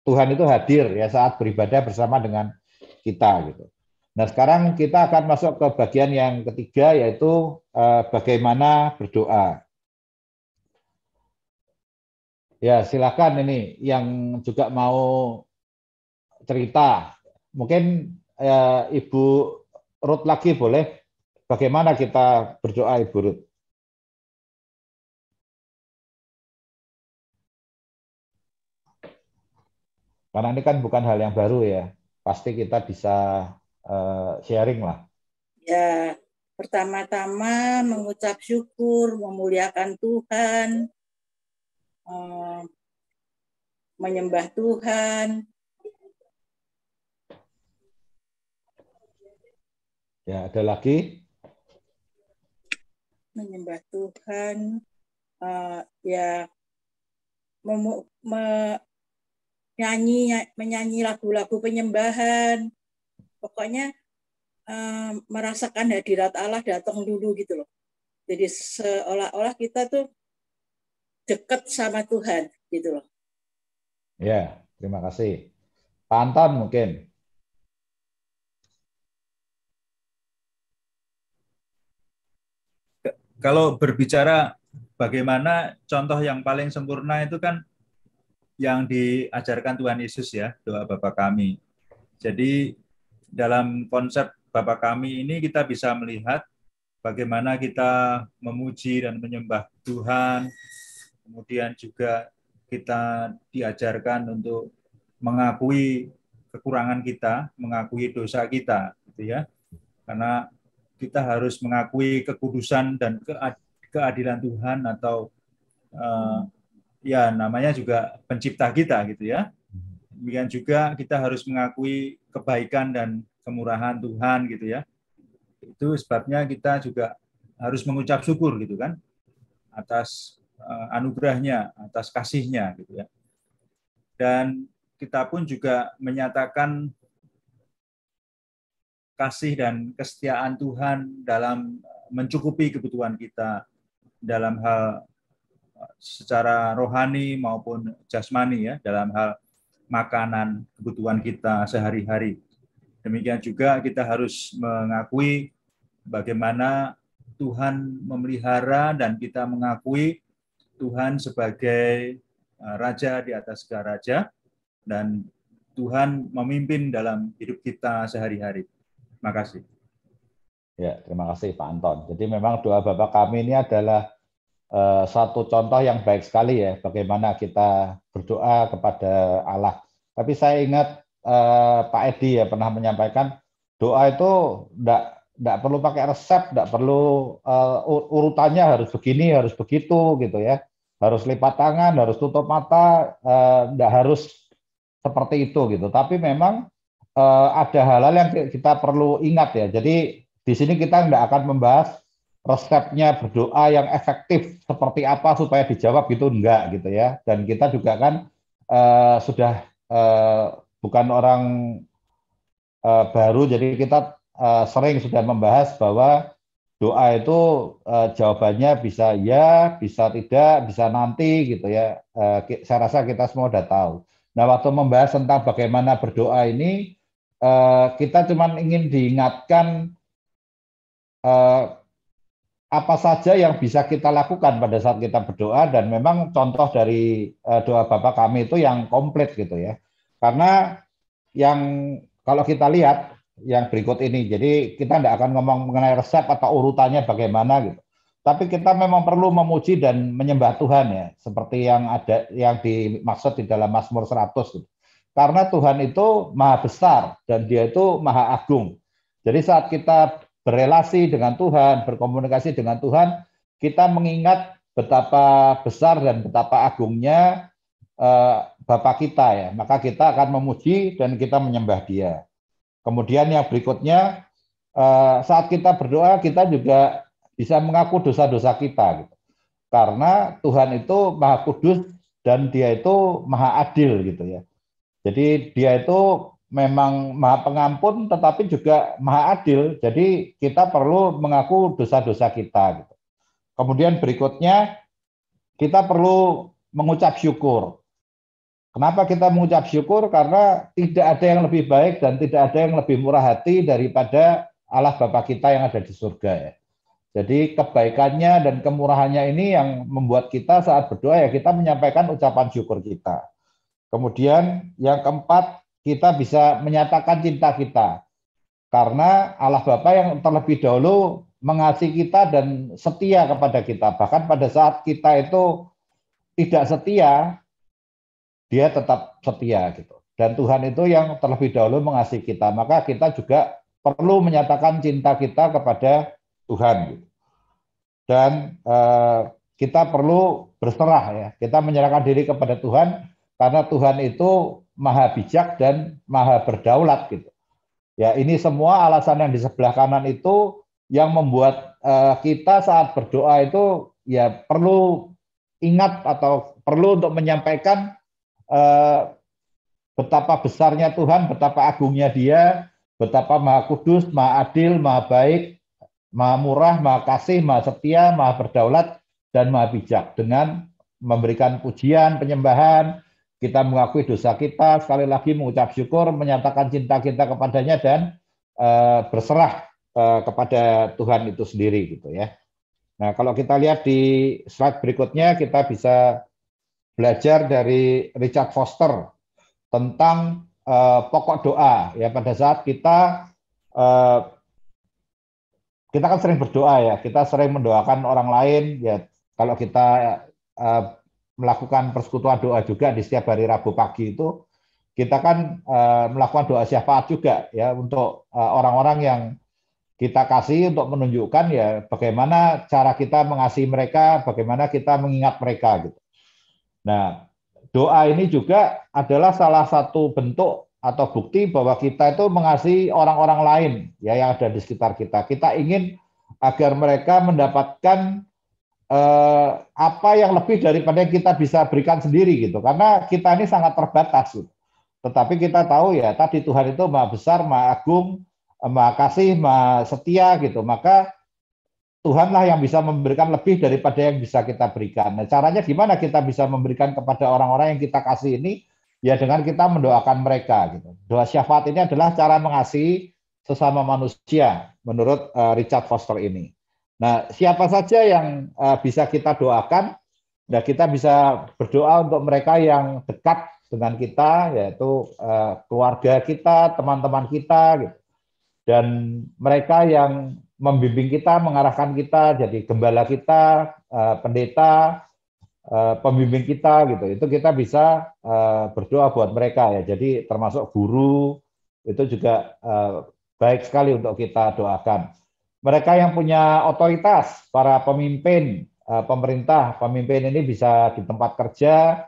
Tuhan itu hadir ya saat beribadah bersama dengan kita gitu. Nah sekarang kita akan masuk ke bagian yang ketiga yaitu bagaimana berdoa. Ya, silakan ini yang juga mau cerita. Mungkin ya, Ibu Ruth lagi boleh. Bagaimana kita berdoa Ibu Ruth? Karena ini kan bukan hal yang baru ya. Pasti kita bisa uh, sharing lah. Ya, pertama-tama mengucap syukur, memuliakan Tuhan, Ehm, menyembah Tuhan. Ya, ada lagi? Menyembah Tuhan, uh, ya memu me nyanyi, menyanyi lagu-lagu penyembahan. Pokoknya uh, merasakan hadirat Allah datang dulu gitu loh. Jadi seolah-olah kita tuh dekat sama Tuhan gitu loh. Ya, terima kasih. Pantan mungkin. Kalau berbicara bagaimana contoh yang paling sempurna itu kan yang diajarkan Tuhan Yesus ya, doa Bapa kami. Jadi dalam konsep Bapa kami ini kita bisa melihat bagaimana kita memuji dan menyembah Tuhan, Kemudian juga kita diajarkan untuk mengakui kekurangan kita, mengakui dosa kita, gitu ya. Karena kita harus mengakui kekudusan dan keadilan Tuhan atau uh, ya namanya juga pencipta kita, gitu ya. Demikian juga kita harus mengakui kebaikan dan kemurahan Tuhan, gitu ya. Itu sebabnya kita juga harus mengucap syukur, gitu kan, atas Eh, anugerahnya, atas kasihnya gitu ya. Dan kita pun juga menyatakan kasih dan kesetiaan Tuhan dalam eh, mencukupi kebutuhan kita dalam hal eh, secara rohani maupun jasmani ya dalam hal makanan kebutuhan kita sehari-hari. Demikian juga kita harus mengakui bagaimana Tuhan memelihara dan kita mengakui Tuhan sebagai eh, raja di atas segala raja dan Tuhan memimpin dalam hidup kita sehari-hari. Terima kasih. Ya, terima kasih Pak Anton. Jadi memang doa Bapak kami ini adalah uh, satu contoh yang baik sekali ya bagaimana kita berdoa kepada Allah. Tapi saya ingat uh, Pak Edi ya pernah menyampaikan doa itu tidak tidak perlu pakai resep, tidak perlu uh, urutannya harus begini, harus begitu gitu ya harus lipat tangan, harus tutup mata, tidak eh, harus seperti itu gitu. Tapi memang eh, ada hal-hal yang kita perlu ingat ya. Jadi di sini kita tidak akan membahas resepnya berdoa yang efektif seperti apa supaya dijawab gitu enggak gitu ya. Dan kita juga kan eh, sudah eh, bukan orang eh, baru, jadi kita eh, sering sudah membahas bahwa doa itu eh, jawabannya bisa ya, bisa tidak, bisa nanti gitu ya. Eh, saya rasa kita semua sudah tahu. Nah, waktu membahas tentang bagaimana berdoa ini, eh, kita cuma ingin diingatkan apa saja yang bisa kita lakukan pada saat kita berdoa dan memang contoh dari doa Bapak kami itu yang komplit gitu ya. Karena yang kalau kita lihat yang berikut ini. Jadi kita tidak akan ngomong mengenai resep atau urutannya bagaimana gitu. Tapi kita memang perlu memuji dan menyembah Tuhan ya, seperti yang ada yang dimaksud di dalam Mazmur 100 gitu. Karena Tuhan itu maha besar dan dia itu maha agung. Jadi saat kita berrelasi dengan Tuhan, berkomunikasi dengan Tuhan, kita mengingat betapa besar dan betapa agungnya Bapak eh, Bapa kita ya. Maka kita akan memuji dan kita menyembah Dia. Kemudian yang berikutnya eh, saat kita berdoa kita juga bisa mengaku dosa-dosa kita gitu. Karena Tuhan itu Maha Kudus dan Dia itu Maha Adil gitu ya. Jadi Dia itu memang Maha Pengampun tetapi juga Maha Adil. Jadi kita perlu mengaku dosa-dosa kita gitu. Kemudian berikutnya kita perlu mengucap syukur. Kenapa kita mengucap syukur? Karena tidak ada yang lebih baik dan tidak ada yang lebih murah hati daripada Allah Bapa kita yang ada di surga ya. Jadi kebaikannya dan kemurahannya ini yang membuat kita saat berdoa ya kita menyampaikan ucapan syukur kita. Kemudian yang keempat, kita bisa menyatakan cinta kita. Karena Allah Bapa yang terlebih dahulu mengasihi kita dan setia kepada kita. Bahkan pada saat kita itu tidak setia, dia tetap setia gitu. Dan Tuhan itu yang terlebih dahulu mengasihi kita, maka kita juga perlu menyatakan cinta kita kepada Tuhan gitu. Dan eh, kita perlu berserah ya, kita menyerahkan diri kepada Tuhan karena Tuhan itu maha bijak dan maha berdaulat gitu. Ya, ini semua alasan yang di sebelah kanan itu yang membuat eh, kita saat berdoa itu ya perlu ingat atau perlu untuk menyampaikan Eh, betapa besarnya Tuhan, betapa agungnya Dia, betapa Maha Kudus, Maha Adil, Maha Baik, Maha Murah, Maha Kasih, Maha Setia, Maha Berdaulat, dan Maha Bijak. Dengan memberikan pujian, penyembahan, kita mengakui dosa kita, sekali lagi mengucap syukur, menyatakan cinta kita kepadanya dan eh, berserah eh, kepada Tuhan itu sendiri gitu ya. Nah, kalau kita lihat di slide berikutnya kita bisa belajar dari Richard Foster tentang uh, pokok doa ya pada saat kita uh, kita kan sering berdoa ya kita sering mendoakan orang lain ya kalau kita uh, melakukan persekutuan doa juga di setiap hari Rabu pagi itu kita kan melakukan doa syafaat juga ya untuk orang-orang yang kita kasih untuk menunjukkan ya bagaimana cara kita mengasihi mereka, bagaimana kita mengingat mereka gitu. Nah, doa ini juga adalah salah satu bentuk atau bukti bahwa kita itu mengasihi orang-orang lain ya yang ada di sekitar kita. Kita ingin agar mereka mendapatkan eh, apa yang lebih daripada yang kita bisa berikan sendiri gitu. Karena kita ini sangat terbatas. Gitu. Tetapi kita tahu ya tadi Tuhan itu maha besar, maha agung, maha kasih, maha setia gitu. Maka Tuhanlah yang bisa memberikan lebih daripada yang bisa kita berikan. Nah, caranya gimana kita bisa memberikan kepada orang-orang yang kita kasih ini? Ya dengan kita mendoakan mereka. Gitu. Doa syafaat ini adalah cara mengasihi sesama manusia menurut uh, Richard Foster ini. Nah, siapa saja yang uh, bisa kita doakan? Nah, kita bisa berdoa untuk mereka yang dekat dengan kita, yaitu uh, keluarga kita, teman-teman kita, gitu. dan mereka yang membimbing kita, mengarahkan kita, jadi gembala kita, eh, pendeta, eh, pembimbing kita gitu. Itu kita bisa eh, berdoa buat mereka ya. Jadi termasuk guru itu juga baik sekali untuk kita doakan. Mereka yang punya otoritas, para pemimpin, pemerintah, pemimpin ini bisa di tempat kerja,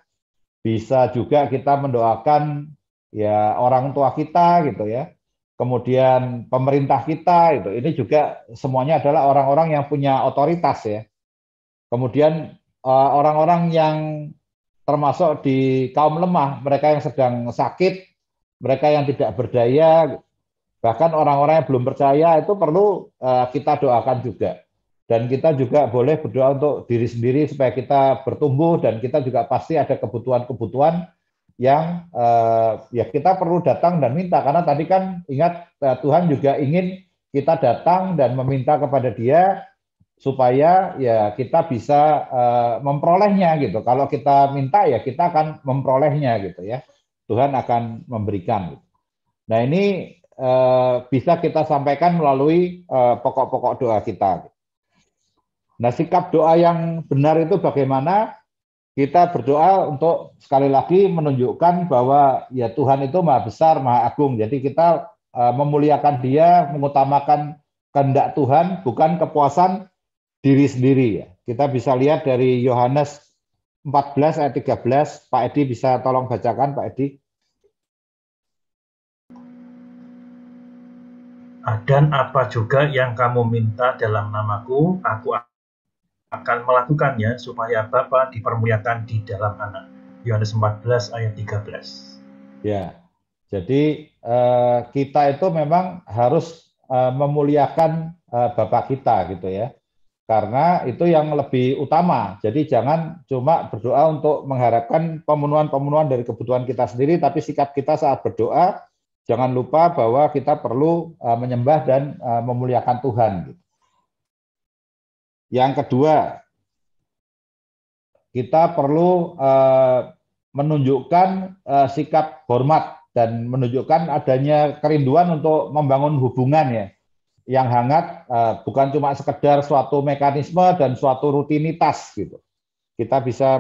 bisa juga kita mendoakan ya orang tua kita gitu ya kemudian pemerintah kita itu ini juga semuanya adalah orang-orang yang punya otoritas ya kemudian eh, orang-orang yang termasuk di kaum lemah mereka yang sedang sakit mereka yang tidak berdaya bahkan orang-orang yang belum percaya itu perlu eh, kita doakan juga dan kita juga boleh berdoa untuk diri sendiri supaya kita bertumbuh dan kita juga pasti ada kebutuhan-kebutuhan yang uh, eh, ya kita perlu datang dan minta karena tadi kan ingat eh, Tuhan juga ingin kita datang dan meminta kepada Dia supaya ya kita bisa uh, memperolehnya gitu. Kalau kita minta ya kita akan memperolehnya gitu ya. Tuhan akan memberikan. Gitu. Nah ini uh, bisa kita sampaikan melalui pokok-pokok doa kita. Nah sikap doa yang benar itu bagaimana? kita berdoa untuk sekali lagi menunjukkan bahwa ya Tuhan itu maha besar, maha agung. Jadi kita uh, memuliakan Dia, mengutamakan kehendak Tuhan, bukan kepuasan diri sendiri. Ya. Kita bisa lihat dari Yohanes 14 ayat 13. Pak Edi bisa tolong bacakan, Pak Edi. Dan apa juga yang kamu minta dalam namaku, aku akan akan melakukannya supaya Bapa dipermuliakan di dalam anak. Yohanes 14 ayat 13. Ya. Jadi eh, kita itu memang harus eh, memuliakan eh, Bapa kita gitu ya. Karena itu yang lebih utama. Jadi jangan cuma berdoa untuk mengharapkan pemenuhan-pemenuhan dari kebutuhan kita sendiri tapi sikap kita saat berdoa jangan lupa bahwa kita perlu menyembah dan memuliakan Tuhan gitu. Yang kedua, kita perlu eh, menunjukkan eh, sikap hormat dan menunjukkan adanya kerinduan untuk membangun hubungan ya yang hangat eh, bukan cuma sekedar suatu mekanisme dan suatu rutinitas gitu. Kita bisa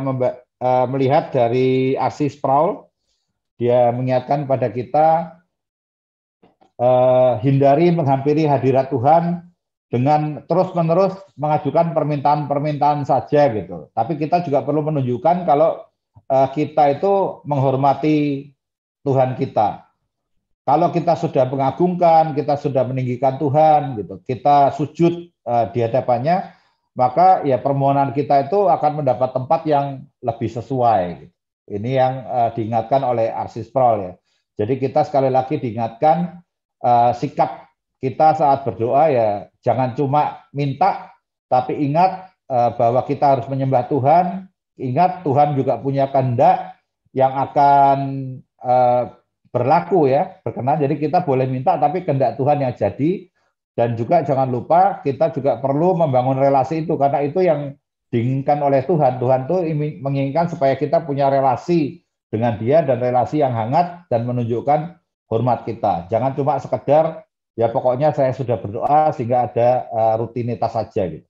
melihat dari Asis Prowl dia mengingatkan pada kita hindari menghampiri hadirat Tuhan dengan terus-menerus mengajukan permintaan-permintaan saja gitu. Tapi kita juga perlu menunjukkan kalau uh, kita itu menghormati Tuhan kita. Kalau kita sudah mengagungkan, kita sudah meninggikan Tuhan gitu. Kita sujud uh, di hadapannya, maka ya permohonan kita itu akan mendapat tempat yang lebih sesuai gitu. Ini yang uh, diingatkan oleh Arsis Prol ya. Jadi kita sekali lagi diingatkan uh, sikap kita saat berdoa ya jangan cuma minta, tapi ingat eh, bahwa kita harus menyembah Tuhan. Ingat Tuhan juga punya kehendak yang akan eh, berlaku ya, berkenan. Jadi kita boleh minta, tapi kehendak Tuhan yang jadi. Dan juga jangan lupa kita juga perlu membangun relasi itu karena itu yang diinginkan oleh Tuhan. Tuhan tuh menginginkan supaya kita punya relasi dengan dia dan relasi yang hangat dan menunjukkan hormat kita. Jangan cuma sekedar ya pokoknya saya sudah berdoa sehingga ada eh, rutinitas saja gitu.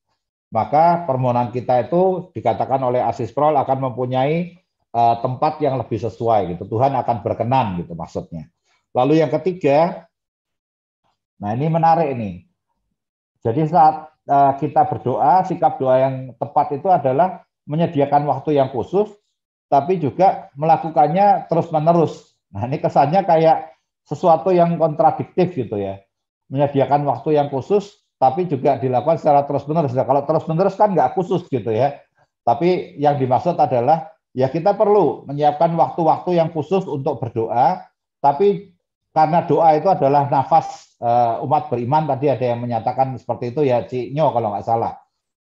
Maka permohonan kita itu dikatakan oleh Asis Asisprol akan mempunyai eh, tempat yang lebih sesuai gitu. Tuhan akan berkenan gitu maksudnya. Lalu yang ketiga, nah ini menarik ini. Jadi saat eh, kita berdoa, sikap doa yang tepat itu adalah menyediakan waktu yang khusus, tapi juga melakukannya terus menerus. Nah ini kesannya kayak sesuatu yang kontradiktif gitu ya menyediakan waktu yang khusus, tapi juga dilakukan secara terus-menerus. Nah, kalau terus-menerus kan nggak khusus gitu ya. Tapi yang dimaksud adalah ya kita perlu menyiapkan waktu-waktu yang khusus untuk berdoa, tapi karena doa itu adalah nafas uh, umat beriman tadi ada yang menyatakan seperti itu ya Cik Nyo kalau nggak salah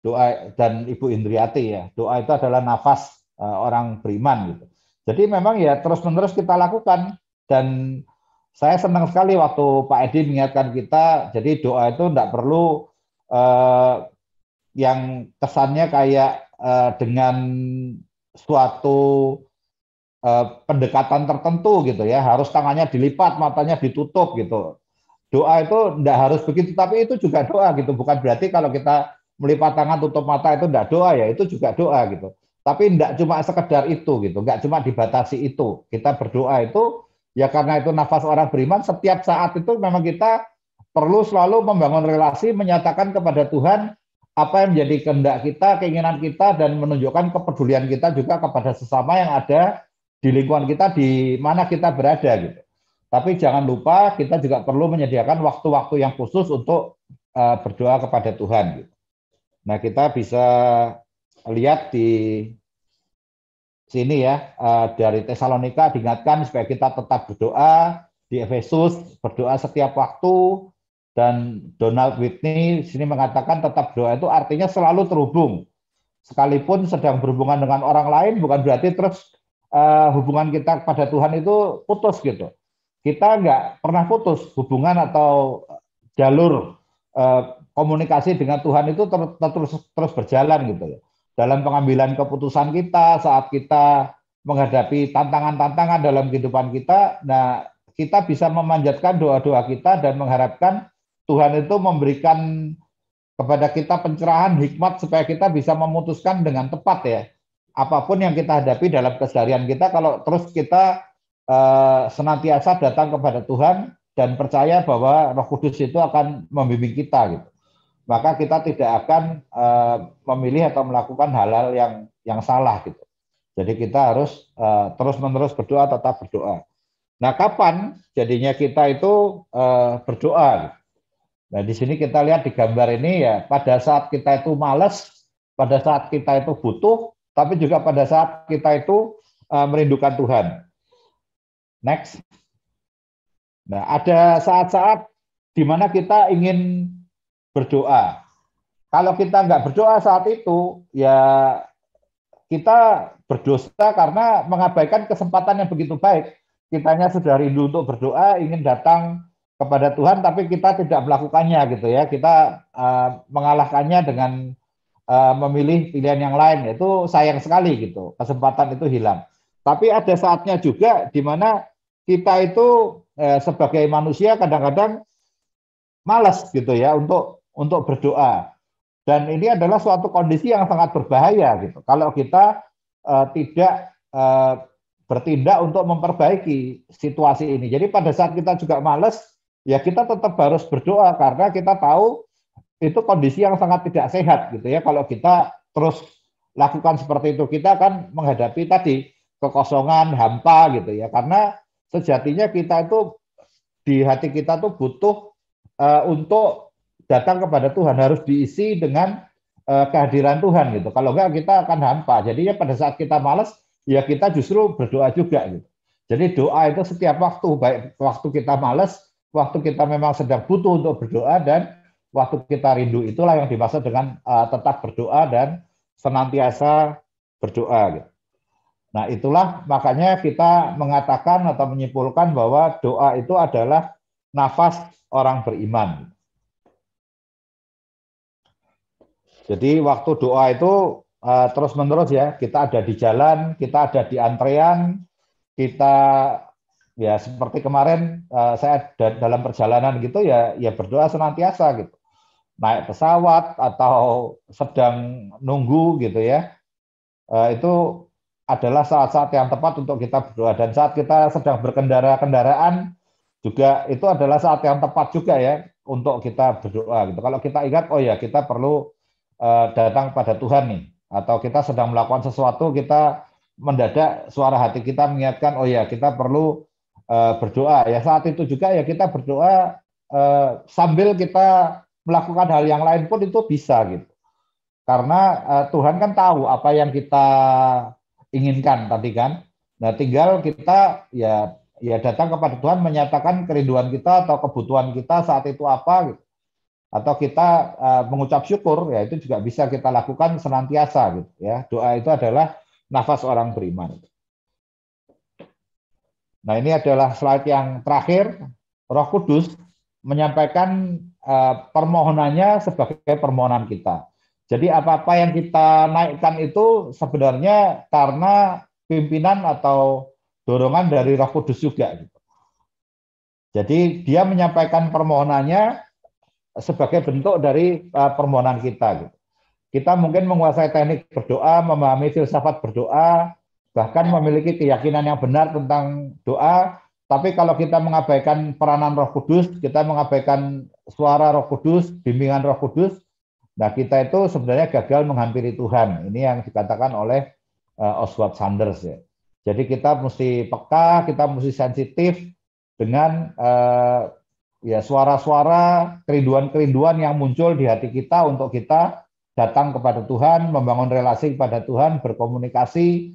doa dan Ibu Indriati ya doa itu adalah nafas uh, orang beriman gitu jadi memang ya terus menerus kita lakukan dan saya senang sekali waktu Pak Edi mengingatkan kita, jadi doa itu tidak perlu eh, yang kesannya kayak eh, dengan suatu eh, pendekatan tertentu gitu ya, harus tangannya dilipat, matanya ditutup gitu. Doa itu tidak harus begitu, tapi itu juga doa gitu. Bukan berarti kalau kita melipat tangan tutup mata itu tidak doa ya, itu juga doa gitu tapi tidak cuma sekedar itu gitu, nggak cuma dibatasi itu. Kita berdoa itu Ya karena itu nafas orang beriman setiap saat itu memang kita perlu selalu membangun relasi, menyatakan kepada Tuhan apa yang menjadi kehendak kita, keinginan kita, dan menunjukkan kepedulian kita juga kepada sesama yang ada di lingkungan kita, di mana kita berada. Gitu. Tapi jangan lupa kita juga perlu menyediakan waktu-waktu yang khusus untuk uh, berdoa kepada Tuhan. Gitu. Nah kita bisa lihat di sini ya eh, dari Tesalonika diingatkan supaya kita tetap berdoa di Efesus berdoa setiap waktu dan Donald Whitney sini mengatakan tetap doa itu artinya selalu terhubung sekalipun sedang berhubungan dengan orang lain bukan berarti terus eh, hubungan kita kepada Tuhan itu putus gitu kita nggak pernah putus hubungan atau jalur eh, komunikasi dengan Tuhan itu terus terus berjalan gitu ya dalam pengambilan keputusan kita saat kita menghadapi tantangan-tantangan dalam kehidupan kita. Nah, kita bisa memanjatkan doa-doa kita dan mengharapkan Tuhan itu memberikan kepada kita pencerahan, hikmat supaya kita bisa memutuskan dengan tepat ya. Apapun yang kita hadapi dalam keseharian kita kalau terus kita eh, senantiasa datang kepada Tuhan dan percaya bahwa Roh Kudus itu akan membimbing kita gitu maka kita tidak akan e, memilih atau melakukan halal yang yang salah gitu. Jadi kita harus e, terus-menerus berdoa, tetap berdoa. Nah, kapan jadinya kita itu e, berdoa? Nah, di sini kita lihat di gambar ini ya, pada saat kita itu malas, pada saat kita itu butuh, tapi juga pada saat kita itu e, merindukan Tuhan. Next. Nah, ada saat-saat di mana kita ingin berdoa. Kalau kita nggak berdoa saat itu, ya kita berdosa karena mengabaikan kesempatan yang begitu baik. Kitanya sudah rindu untuk berdoa, ingin datang kepada Tuhan, tapi kita tidak melakukannya gitu ya. Kita uh, mengalahkannya dengan uh, memilih pilihan yang lain. Itu sayang sekali gitu, kesempatan itu hilang. Tapi ada saatnya juga di mana kita itu eh, sebagai manusia kadang-kadang malas gitu ya untuk untuk berdoa. Dan ini adalah suatu kondisi yang sangat berbahaya gitu. Kalau kita uh, tidak uh, bertindak untuk memperbaiki situasi ini. Jadi pada saat kita juga males, ya kita tetap harus berdoa karena kita tahu itu kondisi yang sangat tidak sehat gitu ya. Kalau kita terus lakukan seperti itu, kita akan menghadapi tadi kekosongan, hampa gitu ya. Karena sejatinya kita itu di hati kita tuh butuh uh, untuk datang kepada Tuhan harus diisi dengan uh, kehadiran Tuhan gitu. Kalau enggak kita akan hampa. Jadi ya pada saat kita malas ya kita justru berdoa juga gitu. Jadi doa itu setiap waktu baik waktu kita malas, waktu kita memang sedang butuh untuk berdoa dan waktu kita rindu itulah yang dimaksud dengan uh, tetap berdoa dan senantiasa berdoa gitu. Nah, itulah makanya kita mengatakan atau menyimpulkan bahwa doa itu adalah nafas orang beriman. Jadi waktu doa itu uh, terus-menerus ya, kita ada di jalan, kita ada di antrean, kita ya seperti kemarin uh, saya da dalam perjalanan gitu ya ya berdoa senantiasa gitu naik pesawat atau sedang nunggu gitu ya uh, itu adalah saat-saat yang tepat untuk kita berdoa dan saat kita sedang berkendara kendaraan juga itu adalah saat yang tepat juga ya untuk kita berdoa gitu kalau kita ingat oh ya kita perlu Eh, datang pada Tuhan nih, atau kita sedang melakukan sesuatu, kita mendadak suara hati kita mengingatkan, oh ya kita perlu uh, berdoa. Ya saat itu juga ya kita berdoa uh, sambil kita melakukan hal yang lain pun itu bisa gitu. Karena uh, Tuhan kan tahu apa yang kita inginkan tadi kan. Nah tinggal kita ya ya datang kepada Tuhan menyatakan kerinduan kita atau kebutuhan kita saat itu apa gitu atau kita uh, mengucap syukur ya itu juga bisa kita lakukan senantiasa gitu ya doa itu adalah nafas orang beriman nah ini adalah slide yang terakhir Roh Kudus menyampaikan uh, permohonannya sebagai permohonan kita jadi apa-apa yang kita naikkan itu sebenarnya karena pimpinan atau dorongan dari Roh Kudus juga gitu. Jadi dia menyampaikan permohonannya sebagai bentuk dari uh, permohonan kita. Gitu. Kita mungkin menguasai teknik berdoa, memahami filsafat berdoa, bahkan memiliki keyakinan yang benar tentang doa. Tapi kalau kita mengabaikan peranan Roh Kudus, kita mengabaikan suara Roh Kudus, bimbingan Roh Kudus, nah kita itu sebenarnya gagal menghampiri Tuhan. Ini yang dikatakan oleh uh, Oswald Sanders ya. Jadi kita mesti peka, kita mesti sensitif dengan uh, ya suara-suara kerinduan-kerinduan yang muncul di hati kita untuk kita datang kepada Tuhan, membangun relasi kepada Tuhan, berkomunikasi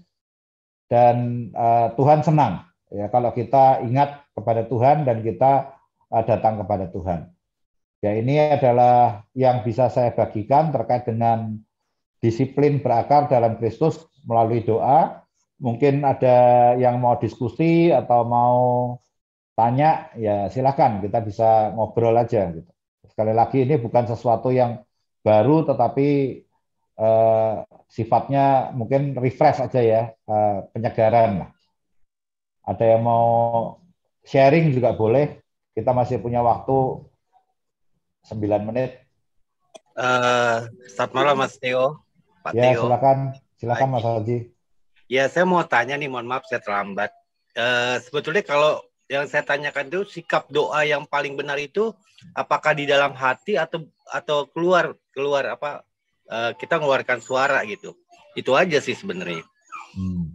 dan uh, Tuhan senang ya kalau kita ingat kepada Tuhan dan kita uh, datang kepada Tuhan. Ya ini adalah yang bisa saya bagikan terkait dengan disiplin berakar dalam Kristus melalui doa. Mungkin ada yang mau diskusi atau mau tanya ya silakan kita bisa ngobrol aja gitu. Sekali lagi ini bukan sesuatu yang baru tetapi eh, sifatnya mungkin refresh aja ya eh, penyegaran lah. Ada yang mau sharing juga boleh. Kita masih punya waktu 9 menit. Uh, selamat malam Mas Theo. Pak ya, Theo. silakan, silakan Mas Haji. Ya, saya mau tanya nih, mohon maaf saya terlambat. Uh, sebetulnya kalau yang saya tanyakan itu sikap doa yang paling benar itu apakah di dalam hati atau atau keluar keluar apa uh, kita mengeluarkan suara gitu itu aja sih sebenarnya hmm.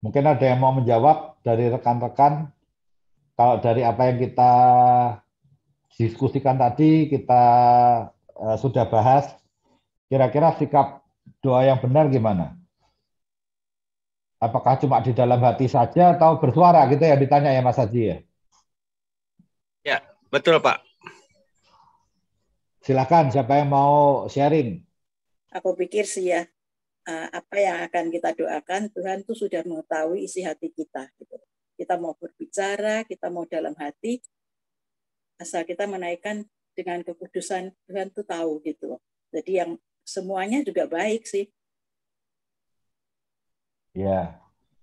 mungkin ada yang mau menjawab dari rekan-rekan kalau dari apa yang kita diskusikan tadi kita uh, sudah bahas kira-kira sikap doa yang benar gimana apakah cuma di dalam hati saja atau bersuara gitu ya ditanya ya Mas Haji ya? Ya, betul Pak. Silakan siapa yang mau sharing? Aku pikir sih ya, eh, apa yang akan kita doakan Tuhan tuh sudah mengetahui isi hati kita gitu. Kita mau berbicara, kita mau dalam hati asal kita menaikkan dengan kekudusan Tuhan tuh tahu gitu. Jadi yang semuanya juga baik sih. Ya,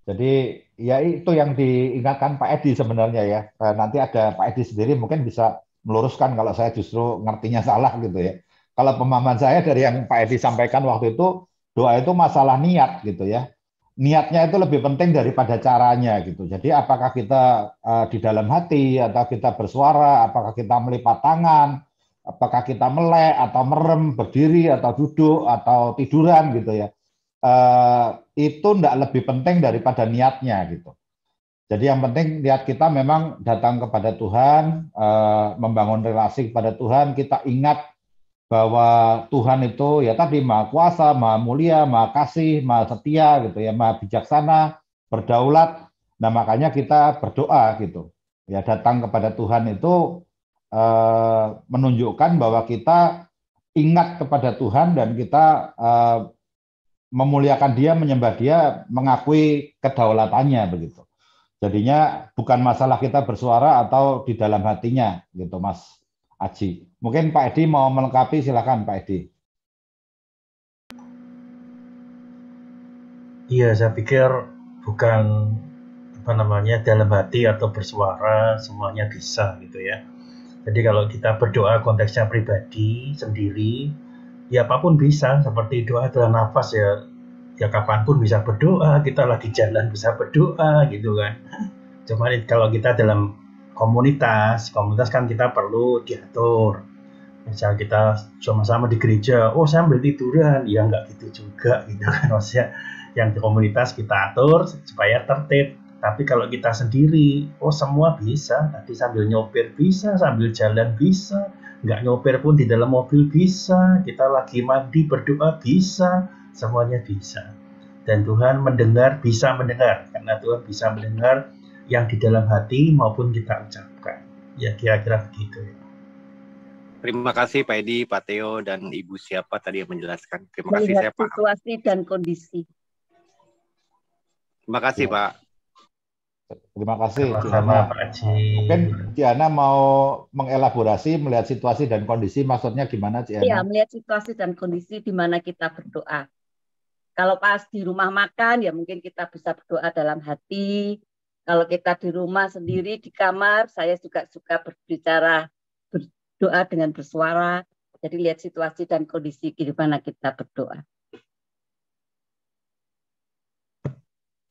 jadi ya itu yang diingatkan Pak Edi sebenarnya ya. Eh, nanti ada Pak Edi sendiri mungkin bisa meluruskan kalau saya justru ngertinya salah gitu ya. Kalau pemahaman saya dari yang Pak Edi sampaikan waktu itu doa itu masalah niat gitu ya. Niatnya itu lebih penting daripada caranya gitu. Jadi apakah kita uh, di dalam hati atau kita bersuara, apakah kita melipat tangan, apakah kita melek atau merem, berdiri atau duduk atau tiduran gitu ya. Eh, itu tidak lebih penting daripada niatnya gitu. Jadi yang penting niat kita memang datang kepada Tuhan, eh, membangun relasi kepada Tuhan, kita ingat bahwa Tuhan itu ya tadi maha kuasa, maha mulia, maha kasih, maha setia gitu ya, maha bijaksana, berdaulat. Nah makanya kita berdoa gitu. Ya datang kepada Tuhan itu eh, menunjukkan bahwa kita ingat kepada Tuhan dan kita memuliakan dia, menyembah dia, mengakui kedaulatannya begitu. Jadinya bukan masalah kita bersuara atau di dalam hatinya gitu Mas Aji. Mungkin Pak Edi mau melengkapi silakan Pak Edi. Iya, saya pikir bukan apa namanya dalam hati atau bersuara semuanya bisa gitu ya. Jadi kalau kita berdoa konteksnya pribadi sendiri, ya apapun bisa seperti doa adalah nafas ya ya kapanpun bisa berdoa kita lagi jalan bisa berdoa gitu kan cuman kalau kita dalam komunitas komunitas kan kita perlu diatur misal kita sama-sama di gereja oh saya ambil tiduran ya nggak gitu juga gitu kan maksudnya yang di komunitas kita atur supaya tertib tapi kalau kita sendiri oh semua bisa tadi sambil nyopir bisa sambil jalan bisa nggak nyopir pun di dalam mobil bisa, kita lagi mandi berdoa bisa, semuanya bisa. Dan Tuhan mendengar, bisa mendengar, karena Tuhan bisa mendengar yang di dalam hati maupun kita ucapkan. Ya kira-kira begitu ya. Terima kasih Pak Edi, Pak Teo, dan Ibu siapa tadi yang menjelaskan. Terima Melihat kasih saya Pak. situasi dan kondisi. Terima kasih ya. Pak. Terima kasih Sama Mungkin Diana mau mengelaborasi melihat situasi dan kondisi maksudnya gimana Diana? Iya, melihat situasi dan kondisi di mana kita berdoa. Kalau pas di rumah makan ya mungkin kita bisa berdoa dalam hati. Kalau kita di rumah sendiri di kamar, saya juga suka berbicara berdoa dengan bersuara. Jadi lihat situasi dan kondisi di mana kita berdoa.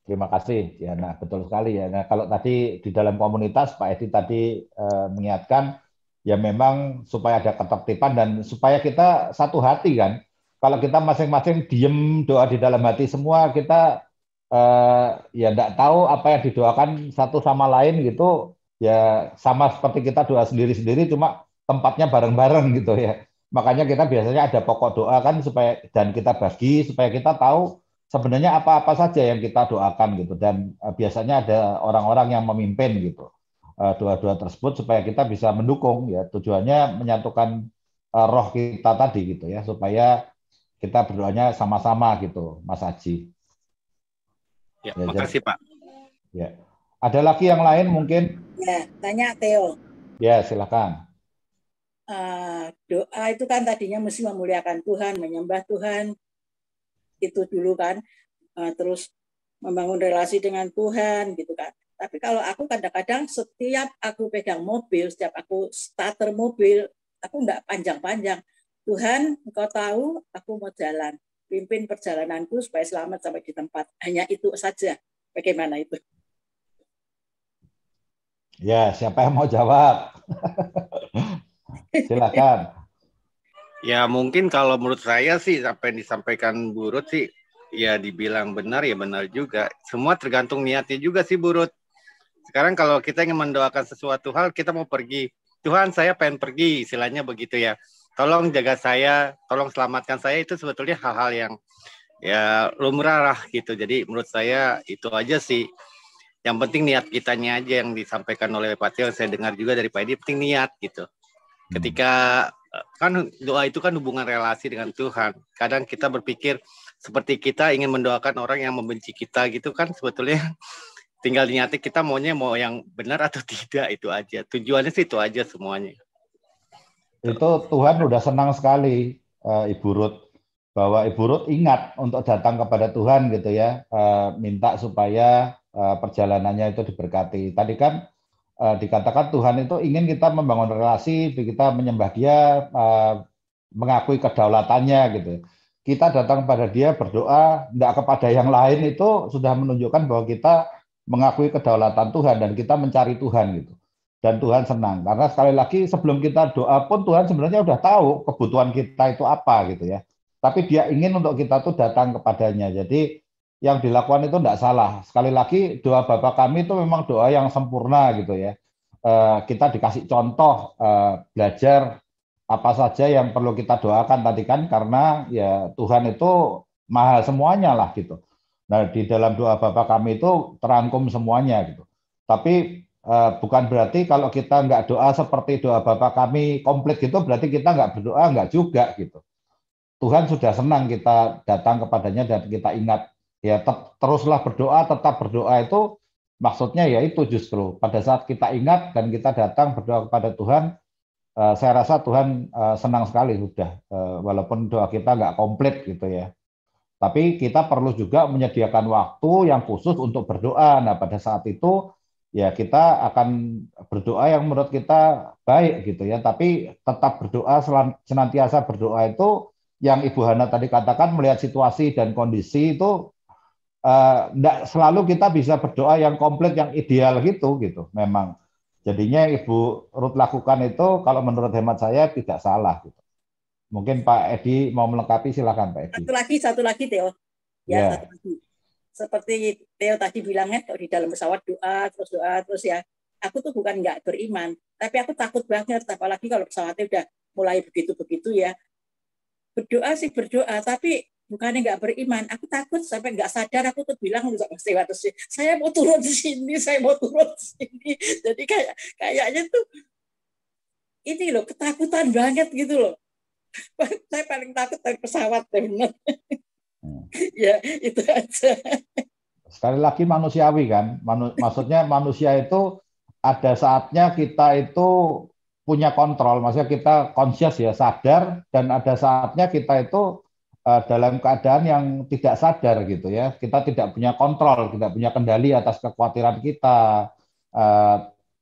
Terima kasih, ya. Nah, betul sekali ya. Nah, kalau tadi di dalam komunitas Pak Edi tadi eh, mengingatkan ya memang supaya ada ketertiban dan supaya kita satu hati kan. Kalau kita masing-masing diem doa di dalam hati semua kita eh, ya tidak tahu apa yang didoakan satu sama lain gitu. Ya sama seperti kita doa sendiri-sendiri cuma tempatnya bareng-bareng gitu ya. Makanya kita biasanya ada pokok doa kan supaya dan kita bagi supaya kita tahu sebenarnya apa-apa saja yang kita doakan gitu dan uh, biasanya ada orang-orang yang memimpin gitu doa eh, doa-doa tersebut supaya kita bisa mendukung ya tujuannya menyatukan uh, roh kita tadi gitu ya supaya kita berdoanya sama-sama gitu Mas Aji. Ya, ya makasih jadi, Pak. Ya. Ada lagi yang lain mungkin? Ya, tanya Theo. Ya, silakan. Uh, doa itu kan tadinya mesti memuliakan Tuhan, menyembah Tuhan, itu dulu kan eh, terus membangun relasi dengan Tuhan gitu kan tapi kalau aku kadang-kadang setiap aku pegang mobil setiap aku starter mobil aku nggak panjang-panjang Tuhan engkau tahu aku mau jalan pimpin perjalananku supaya selamat sampai di tempat hanya itu saja bagaimana itu ya siapa yang mau jawab silakan Ya mungkin kalau menurut saya sih apa yang disampaikan Bu sih ya dibilang benar ya benar juga. Semua tergantung niatnya juga sih Bu Sekarang kalau kita ingin mendoakan sesuatu hal kita mau pergi. Tuhan saya pengen pergi istilahnya begitu ya. Tolong jaga saya, tolong selamatkan saya itu sebetulnya hal-hal yang ya lumrah lah gitu. Jadi menurut saya itu aja sih. Yang penting niat kitanya aja yang disampaikan oleh Pak Tio. Saya dengar juga dari Pak Edi, penting niat gitu. Hmm. Ketika kan doa itu kan hubungan relasi dengan Tuhan. Kadang kita berpikir seperti kita ingin mendoakan orang yang membenci kita gitu kan sebetulnya tinggal dinyati kita maunya mau yang benar atau tidak itu aja. Tujuannya sih itu aja semuanya. Itu Tuhan udah senang sekali eh, Ibu Ruth bahwa Ibu Ruth ingat untuk datang kepada Tuhan gitu ya, eh, minta supaya eh, perjalanannya itu diberkati. Tadi kan uh, dikatakan Tuhan itu ingin kita membangun relasi, kita menyembah Dia, uh, mengakui kedaulatannya gitu. Kita datang pada Dia berdoa, tidak kepada yang lain itu sudah menunjukkan bahwa kita mengakui kedaulatan Tuhan dan kita mencari Tuhan gitu. Dan Tuhan senang karena sekali lagi sebelum kita doa pun Tuhan sebenarnya sudah tahu kebutuhan kita itu apa gitu ya. Tapi Dia ingin untuk kita tuh datang kepadanya. Jadi yang dilakukan itu tidak salah. Sekali lagi doa Bapak kami itu memang doa yang sempurna gitu ya. Eh, kita dikasih contoh eh, belajar apa saja yang perlu kita doakan tadi kan karena ya Tuhan itu mahal semuanya lah gitu. Nah di dalam doa Bapak kami itu terangkum semuanya gitu. Tapi eh, bukan berarti kalau kita nggak doa seperti doa Bapak kami komplit gitu berarti kita nggak berdoa nggak juga gitu. Tuhan sudah senang kita datang kepadanya dan kita ingat ya te teruslah berdoa, tetap berdoa itu maksudnya ya itu justru pada saat kita ingat dan kita datang berdoa kepada Tuhan, eh, saya rasa Tuhan eh, senang sekali sudah eh, walaupun doa kita nggak komplit gitu ya. Tapi kita perlu juga menyediakan waktu yang khusus untuk berdoa. Nah, pada saat itu ya kita akan berdoa yang menurut kita baik gitu ya. Tapi tetap berdoa senantiasa berdoa itu yang Ibu Hana tadi katakan melihat situasi dan kondisi itu tidak eh, uh, selalu kita bisa berdoa yang komplit, yang ideal gitu, gitu. Memang jadinya Ibu Ruth lakukan itu, kalau menurut hemat saya tidak salah. Gitu. Mungkin Pak Edi mau melengkapi, silakan Pak Edi. Satu lagi, satu lagi Theo. Ya, yeah. satu lagi. Seperti Theo tadi bilangnya, kalau di dalam pesawat doa, terus doa, terus ya. Aku tuh bukan nggak beriman, tapi aku takut banget, apalagi kalau pesawatnya udah mulai begitu-begitu ya. Berdoa sih berdoa, tapi bukannya nggak beriman, aku takut sampai nggak sadar aku tuh bilang nggak pasti Saya mau turun di sini, saya mau turun di sini. Jadi kayak kayaknya tuh ini loh ketakutan banget gitu loh. saya paling takut dari pesawat benar. Hmm. ya itu aja. Sekali lagi manusiawi kan, Manu maksudnya manusia itu ada saatnya kita itu punya kontrol, maksudnya kita conscious ya sadar dan ada saatnya kita itu uh, dalam keadaan yang tidak sadar gitu ya. Kita tidak punya kontrol, tidak punya kendali atas kekhawatiran kita, uh,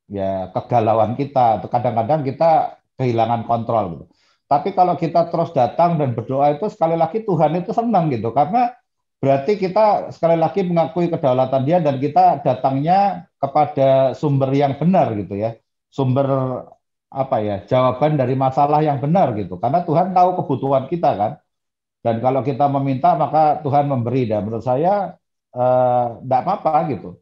ya kegalauan kita. Atau kadang-kadang kita kehilangan kontrol gitu. Tapi kalau kita terus datang dan berdoa itu sekali lagi Tuhan itu senang gitu karena berarti kita sekali lagi mengakui kedaulatan Dia dan kita datangnya kepada sumber yang benar gitu ya. Sumber apa ya? Jawaban dari masalah yang benar gitu. Karena Tuhan tahu kebutuhan kita kan. Dan kalau kita meminta maka Tuhan memberi. Dan menurut saya tidak eh, apa-apa gitu.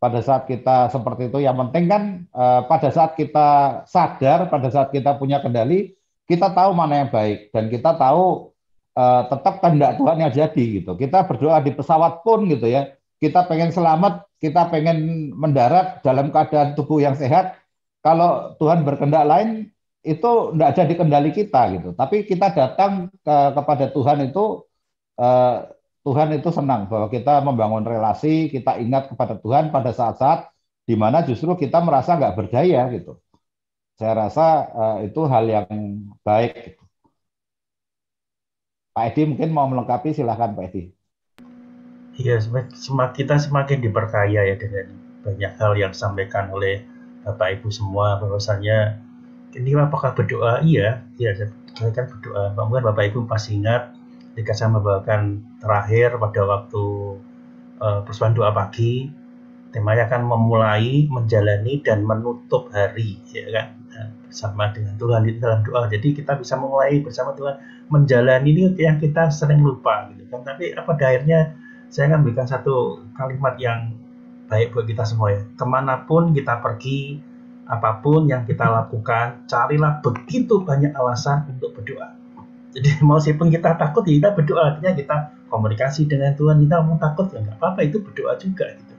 Pada saat kita seperti itu, yang penting kan eh, pada saat kita sadar, pada saat kita punya kendali, kita tahu mana yang baik dan kita tahu eh, tetap kehendak Tuhan yang jadi gitu. Kita berdoa di pesawat pun gitu ya. Kita pengen selamat, kita pengen mendarat dalam keadaan tubuh yang sehat. Kalau Tuhan berkendak lain, itu tidak jadi kendali kita gitu. Tapi kita datang ke, kepada Tuhan itu eh, Tuhan itu senang bahwa kita membangun relasi, kita ingat kepada Tuhan pada saat-saat di mana justru kita merasa nggak berdaya gitu. Saya rasa eh, itu hal yang baik. Gitu. Pak Edi mungkin mau melengkapi silahkan Pak Edi. Iya, semak, kita semakin diperkaya ya dengan banyak hal yang disampaikan oleh Bapak Ibu semua bahwasanya ini apakah berdoa? Iya, iya saya kan berdoa. Mungkin Bapak Ibu pasti ingat ketika saya membawakan terakhir pada waktu uh, persoalan doa pagi, temanya akan memulai, menjalani dan menutup hari, ya kan? Nah, bersama dengan Tuhan di dalam doa. Jadi kita bisa memulai bersama Tuhan menjalani ini yang kita sering lupa gitu kan. Tapi apa akhirnya saya akan berikan satu kalimat yang baik buat kita semua ya. Kemanapun kita pergi, apapun yang kita lakukan, carilah begitu banyak alasan untuk berdoa. Jadi mau meskipun kita takut, ya kita berdoa. Artinya kita komunikasi dengan Tuhan, kita mau takut, ya nggak apa-apa, itu berdoa juga gitu.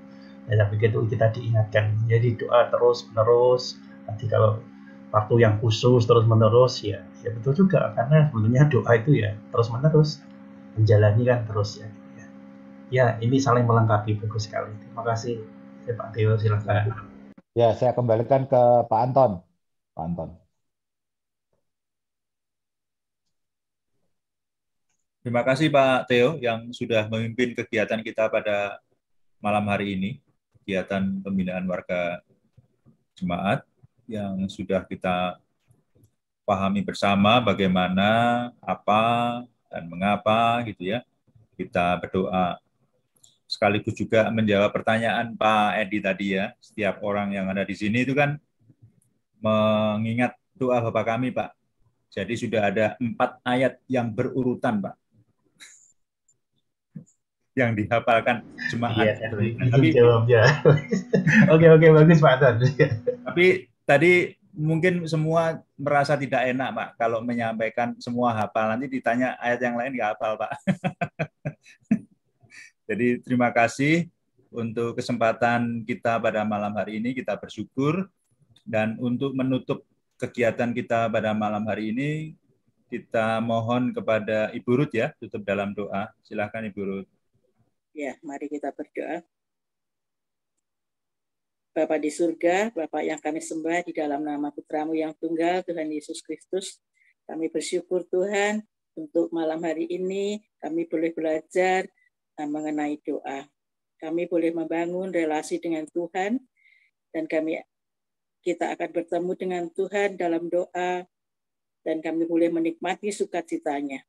Ya, tapi itu kita diingatkan. Jadi doa terus menerus. Nanti kalau waktu yang khusus terus menerus ya, ya betul juga karena sebetulnya doa itu ya terus menerus menjalani kan terus ya. Gitu ya. ya, ini saling melengkapi bagus sekali. Terima kasih. Ya, Pak Teo silakan. Ya, saya kembalikan ke Pak Anton. Pak Anton. Terima kasih Pak Theo yang sudah memimpin kegiatan kita pada malam hari ini, kegiatan pembinaan warga jemaat yang sudah kita pahami bersama bagaimana, apa, dan mengapa gitu ya. Kita berdoa sekaligus juga menjawab pertanyaan Pak Edi tadi ya. Setiap orang yang ada di sini itu kan mengingat doa Bapak kami, Pak. Jadi sudah ada empat ayat yang berurutan, Pak. yang dihafalkan jemaat. Iya, tapi jawabnya. oke, oke, bagus Pak Tan. tapi tadi mungkin semua merasa tidak enak, Pak, kalau menyampaikan semua hafal. Nanti ditanya ayat yang lain nggak hafal, Pak. Jadi terima kasih untuk kesempatan kita pada malam hari ini kita bersyukur dan untuk menutup kegiatan kita pada malam hari ini kita mohon kepada Ibu Ruth ya tutup dalam doa. Silahkan Ibu Ruth. Ya, mari kita berdoa. Bapak di surga, Bapak yang kami sembah di dalam nama Putramu yang tunggal, Tuhan Yesus Kristus, kami bersyukur Tuhan untuk malam hari ini kami boleh belajar Ah, mengenai doa. Kami boleh membangun relasi dengan Tuhan dan kami kita akan bertemu dengan Tuhan dalam doa dan kami boleh menikmati sukacitanya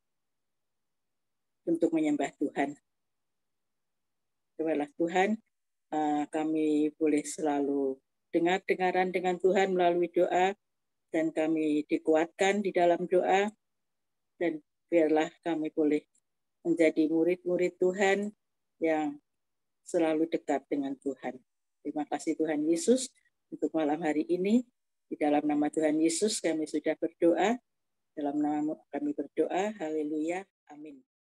untuk menyembah Tuhan. Terimalah Tuhan, ah, kami boleh selalu dengar-dengaran dengan Tuhan melalui doa dan kami dikuatkan di dalam doa dan biarlah kami boleh menjadi murid-murid Tuhan yang selalu dekat dengan Tuhan. Terima kasih Tuhan Yesus untuk malam hari ini. Di dalam nama Tuhan Yesus kami sudah berdoa. Dalam nama kami berdoa. Haleluya. Amin.